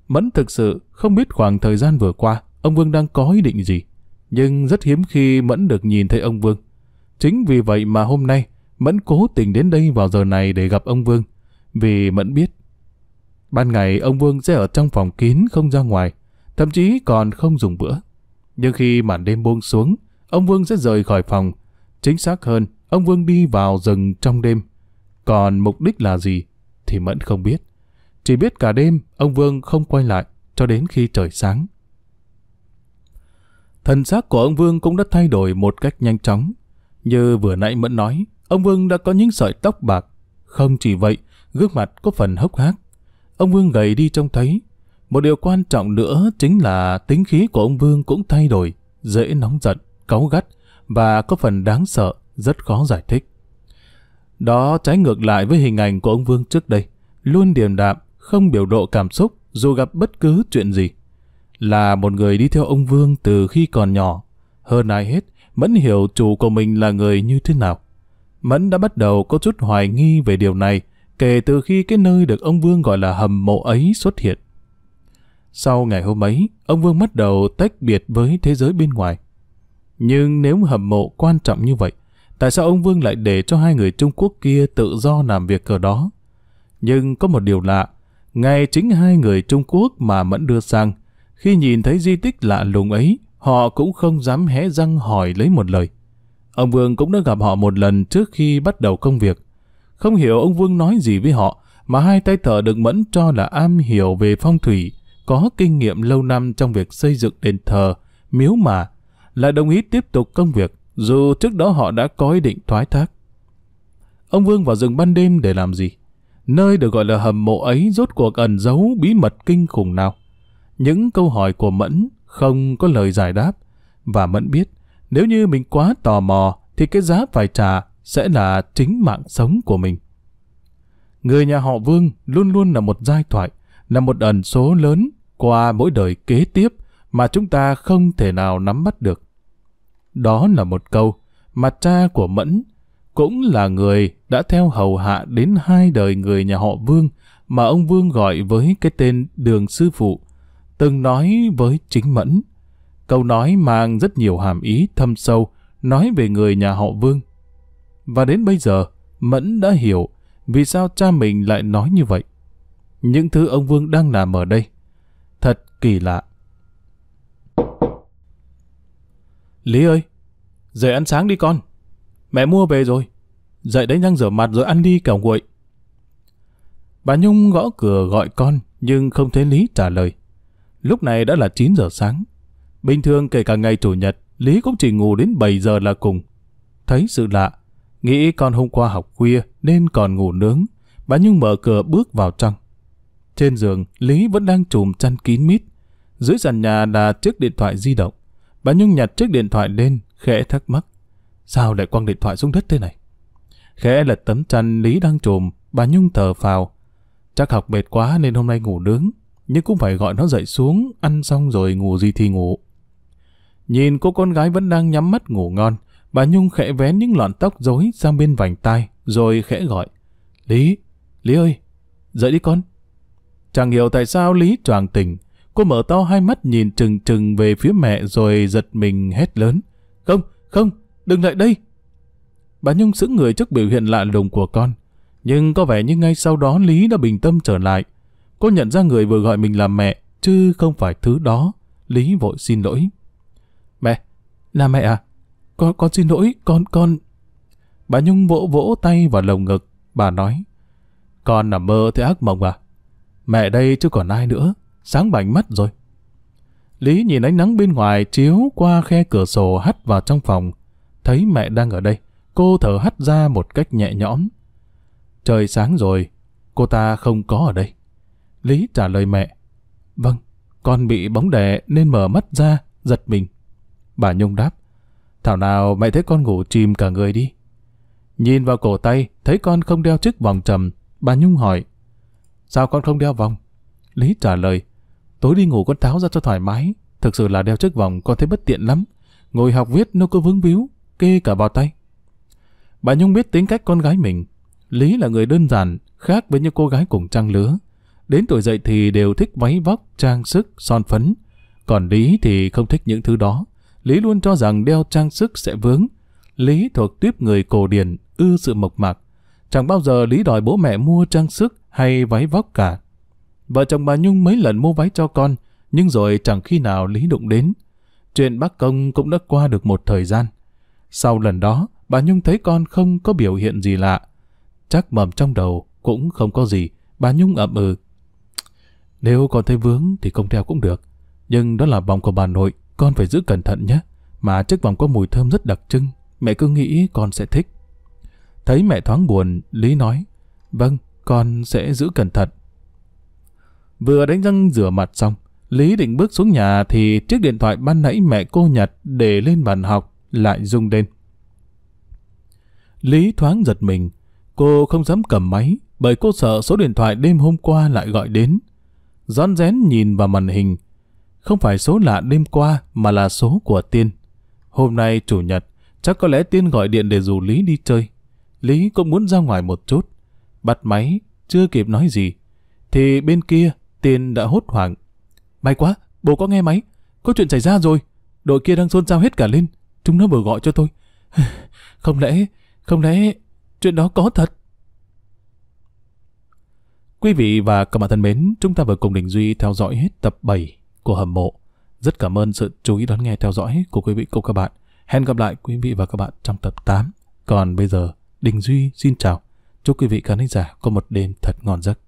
Mẫn thực sự không biết khoảng thời gian vừa qua ông Vương đang có ý định gì. Nhưng rất hiếm khi Mẫn được nhìn thấy ông Vương. Chính vì vậy mà hôm nay Mẫn cố tình đến đây vào giờ này để gặp ông Vương. Vì Mẫn biết ban ngày ông Vương sẽ ở trong phòng kín không ra ngoài, thậm chí còn không dùng bữa. Nhưng khi màn đêm buông xuống, ông Vương sẽ rời khỏi phòng Chính xác hơn, ông Vương đi vào rừng trong đêm. Còn mục đích là gì thì Mẫn không biết. Chỉ biết cả đêm ông Vương không quay lại cho đến khi trời sáng. Thần xác của ông Vương cũng đã thay đổi một cách nhanh chóng. Như vừa nãy Mẫn nói, ông Vương đã có những sợi tóc bạc. Không chỉ vậy, gương mặt có phần hốc hác. Ông Vương gầy đi trông thấy. Một điều quan trọng nữa chính là tính khí của ông Vương cũng thay đổi, dễ nóng giận, cáu gắt, và có phần đáng sợ, rất khó giải thích. Đó trái ngược lại với hình ảnh của ông Vương trước đây, luôn điềm đạm, không biểu độ cảm xúc dù gặp bất cứ chuyện gì. Là một người đi theo ông Vương từ khi còn nhỏ, hơn ai hết, Mẫn hiểu chủ của mình là người như thế nào. Mẫn đã bắt đầu có chút hoài nghi về điều này kể từ khi cái nơi được ông Vương gọi là hầm mộ ấy xuất hiện. Sau ngày hôm ấy, ông Vương bắt đầu tách biệt với thế giới bên ngoài. Nhưng nếu hầm mộ quan trọng như vậy, tại sao ông Vương lại để cho hai người Trung Quốc kia tự do làm việc ở đó? Nhưng có một điều lạ, ngay chính hai người Trung Quốc mà Mẫn đưa sang, khi nhìn thấy di tích lạ lùng ấy, họ cũng không dám hé răng hỏi lấy một lời. Ông Vương cũng đã gặp họ một lần trước khi bắt đầu công việc. Không hiểu ông Vương nói gì với họ, mà hai tay thợ được Mẫn cho là am hiểu về phong thủy, có kinh nghiệm lâu năm trong việc xây dựng đền thờ, miếu mà lại đồng ý tiếp tục công việc, dù trước đó họ đã có ý định thoái thác. Ông Vương vào rừng ban đêm để làm gì? Nơi được gọi là hầm mộ ấy rốt cuộc ẩn giấu bí mật kinh khủng nào? Những câu hỏi của Mẫn không có lời giải đáp, và Mẫn biết nếu như mình quá tò mò thì cái giá phải trả sẽ là chính mạng sống của mình. Người nhà họ Vương luôn luôn là một giai thoại, là một ẩn số lớn qua mỗi đời kế tiếp mà chúng ta không thể nào nắm bắt được. Đó là một câu mà cha của Mẫn cũng là người đã theo hầu hạ đến hai đời người nhà họ Vương mà ông Vương gọi với cái tên Đường Sư Phụ, từng nói với chính Mẫn. Câu nói mang rất nhiều hàm ý thâm sâu nói về người nhà họ Vương. Và đến bây giờ, Mẫn đã hiểu vì sao cha mình lại nói như vậy. Những thứ ông Vương đang làm ở đây, thật kỳ lạ. Lý ơi, dậy ăn sáng đi con. Mẹ mua về rồi. Dậy đấy nhanh rửa mặt rồi ăn đi kẻo nguội. Bà Nhung gõ cửa gọi con, nhưng không thấy Lý trả lời. Lúc này đã là 9 giờ sáng. Bình thường kể cả ngày Chủ nhật, Lý cũng chỉ ngủ đến 7 giờ là cùng. Thấy sự lạ, nghĩ con hôm qua học khuya nên còn ngủ nướng. Bà Nhung mở cửa bước vào trong. Trên giường, Lý vẫn đang trùm chăn kín mít. Dưới sàn nhà là chiếc điện thoại di động. Bà Nhung nhặt chiếc điện thoại lên, khẽ thắc mắc. Sao lại quăng điện thoại xuống đất thế này? Khẽ lật tấm chăn Lý đang trùm, bà Nhung thở phào. Chắc học mệt quá nên hôm nay ngủ đứng nhưng cũng phải gọi nó dậy xuống, ăn xong rồi ngủ gì thì ngủ. Nhìn cô con gái vẫn đang nhắm mắt ngủ ngon, bà Nhung khẽ vén những lọn tóc rối sang bên vành tai, rồi khẽ gọi. Lý, Lý ơi, dậy đi con. Chẳng hiểu tại sao Lý choàng tỉnh, Cô mở to hai mắt nhìn trừng trừng về phía mẹ rồi giật mình hét lớn. Không, không, đừng lại đây. Bà Nhung sững người trước biểu hiện lạ lùng của con. Nhưng có vẻ như ngay sau đó Lý đã bình tâm trở lại. Cô nhận ra người vừa gọi mình là mẹ, chứ không phải thứ đó. Lý vội xin lỗi. Mẹ, là mẹ à? Con, con xin lỗi, con, con... Bà Nhung vỗ vỗ tay vào lồng ngực. Bà nói, con nằm mơ thế ác mộng à? Mẹ đây chứ còn ai nữa sáng bảnh mắt rồi. Lý nhìn ánh nắng bên ngoài chiếu qua khe cửa sổ hắt vào trong phòng. Thấy mẹ đang ở đây, cô thở hắt ra một cách nhẹ nhõm. Trời sáng rồi, cô ta không có ở đây. Lý trả lời mẹ. Vâng, con bị bóng đè nên mở mắt ra, giật mình. Bà Nhung đáp. Thảo nào mẹ thấy con ngủ chìm cả người đi. Nhìn vào cổ tay, thấy con không đeo chiếc vòng trầm. Bà Nhung hỏi. Sao con không đeo vòng? Lý trả lời. Tối đi ngủ con tháo ra cho thoải mái, thực sự là đeo chiếc vòng con thấy bất tiện lắm. Ngồi học viết nó cứ vướng víu, kê cả vào tay. Bà Nhung biết tính cách con gái mình. Lý là người đơn giản, khác với những cô gái cùng trang lứa. Đến tuổi dậy thì đều thích váy vóc, trang sức, son phấn. Còn Lý thì không thích những thứ đó. Lý luôn cho rằng đeo trang sức sẽ vướng. Lý thuộc tiếp người cổ điển, ư sự mộc mạc. Chẳng bao giờ Lý đòi bố mẹ mua trang sức hay váy vóc cả. Vợ chồng bà Nhung mấy lần mua váy cho con, nhưng rồi chẳng khi nào Lý đụng đến. Chuyện bác công cũng đã qua được một thời gian. Sau lần đó, bà Nhung thấy con không có biểu hiện gì lạ. Chắc mầm trong đầu cũng không có gì, bà Nhung ậm ừ. Nếu con thấy vướng thì không theo cũng được. Nhưng đó là vòng của bà nội, con phải giữ cẩn thận nhé. Mà chiếc vòng có mùi thơm rất đặc trưng, mẹ cứ nghĩ con sẽ thích. Thấy mẹ thoáng buồn, Lý nói, vâng, con sẽ giữ cẩn thận. Vừa đánh răng rửa mặt xong, Lý định bước xuống nhà thì chiếc điện thoại ban nãy mẹ cô nhặt để lên bàn học lại rung lên. Lý thoáng giật mình, cô không dám cầm máy bởi cô sợ số điện thoại đêm hôm qua lại gọi đến. Rón rén nhìn vào màn hình, không phải số lạ đêm qua mà là số của Tiên. Hôm nay chủ nhật, chắc có lẽ Tiên gọi điện để rủ Lý đi chơi. Lý cũng muốn ra ngoài một chút. Bắt máy, chưa kịp nói gì. Thì bên kia, Tiên đã hốt hoảng. May quá, bố có nghe máy. Có chuyện xảy ra rồi. Đội kia đang xôn xao hết cả lên. Chúng nó vừa gọi cho tôi. Không lẽ, không lẽ chuyện đó có thật? Quý vị và các bạn thân mến, chúng ta vừa cùng Đình Duy theo dõi hết tập 7 của Hầm Mộ. Rất cảm ơn sự chú ý đón nghe theo dõi của quý vị cô các bạn. Hẹn gặp lại quý vị và các bạn trong tập 8. Còn bây giờ, Đình Duy xin chào. Chúc quý vị khán giả có một đêm thật ngon giấc.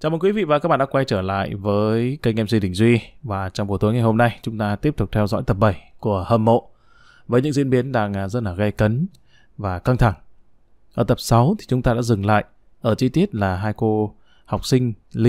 Chào mừng quý vị và các bạn đã quay trở lại với kênh MC Đình Duy và trong buổi tối ngày hôm nay chúng ta tiếp tục theo dõi tập 7 của Hâm Mộ với những diễn biến đang à, rất là gây cấn và căng thẳng. Ở tập 6 thì chúng ta đã dừng lại ở chi tiết là hai cô học sinh Lý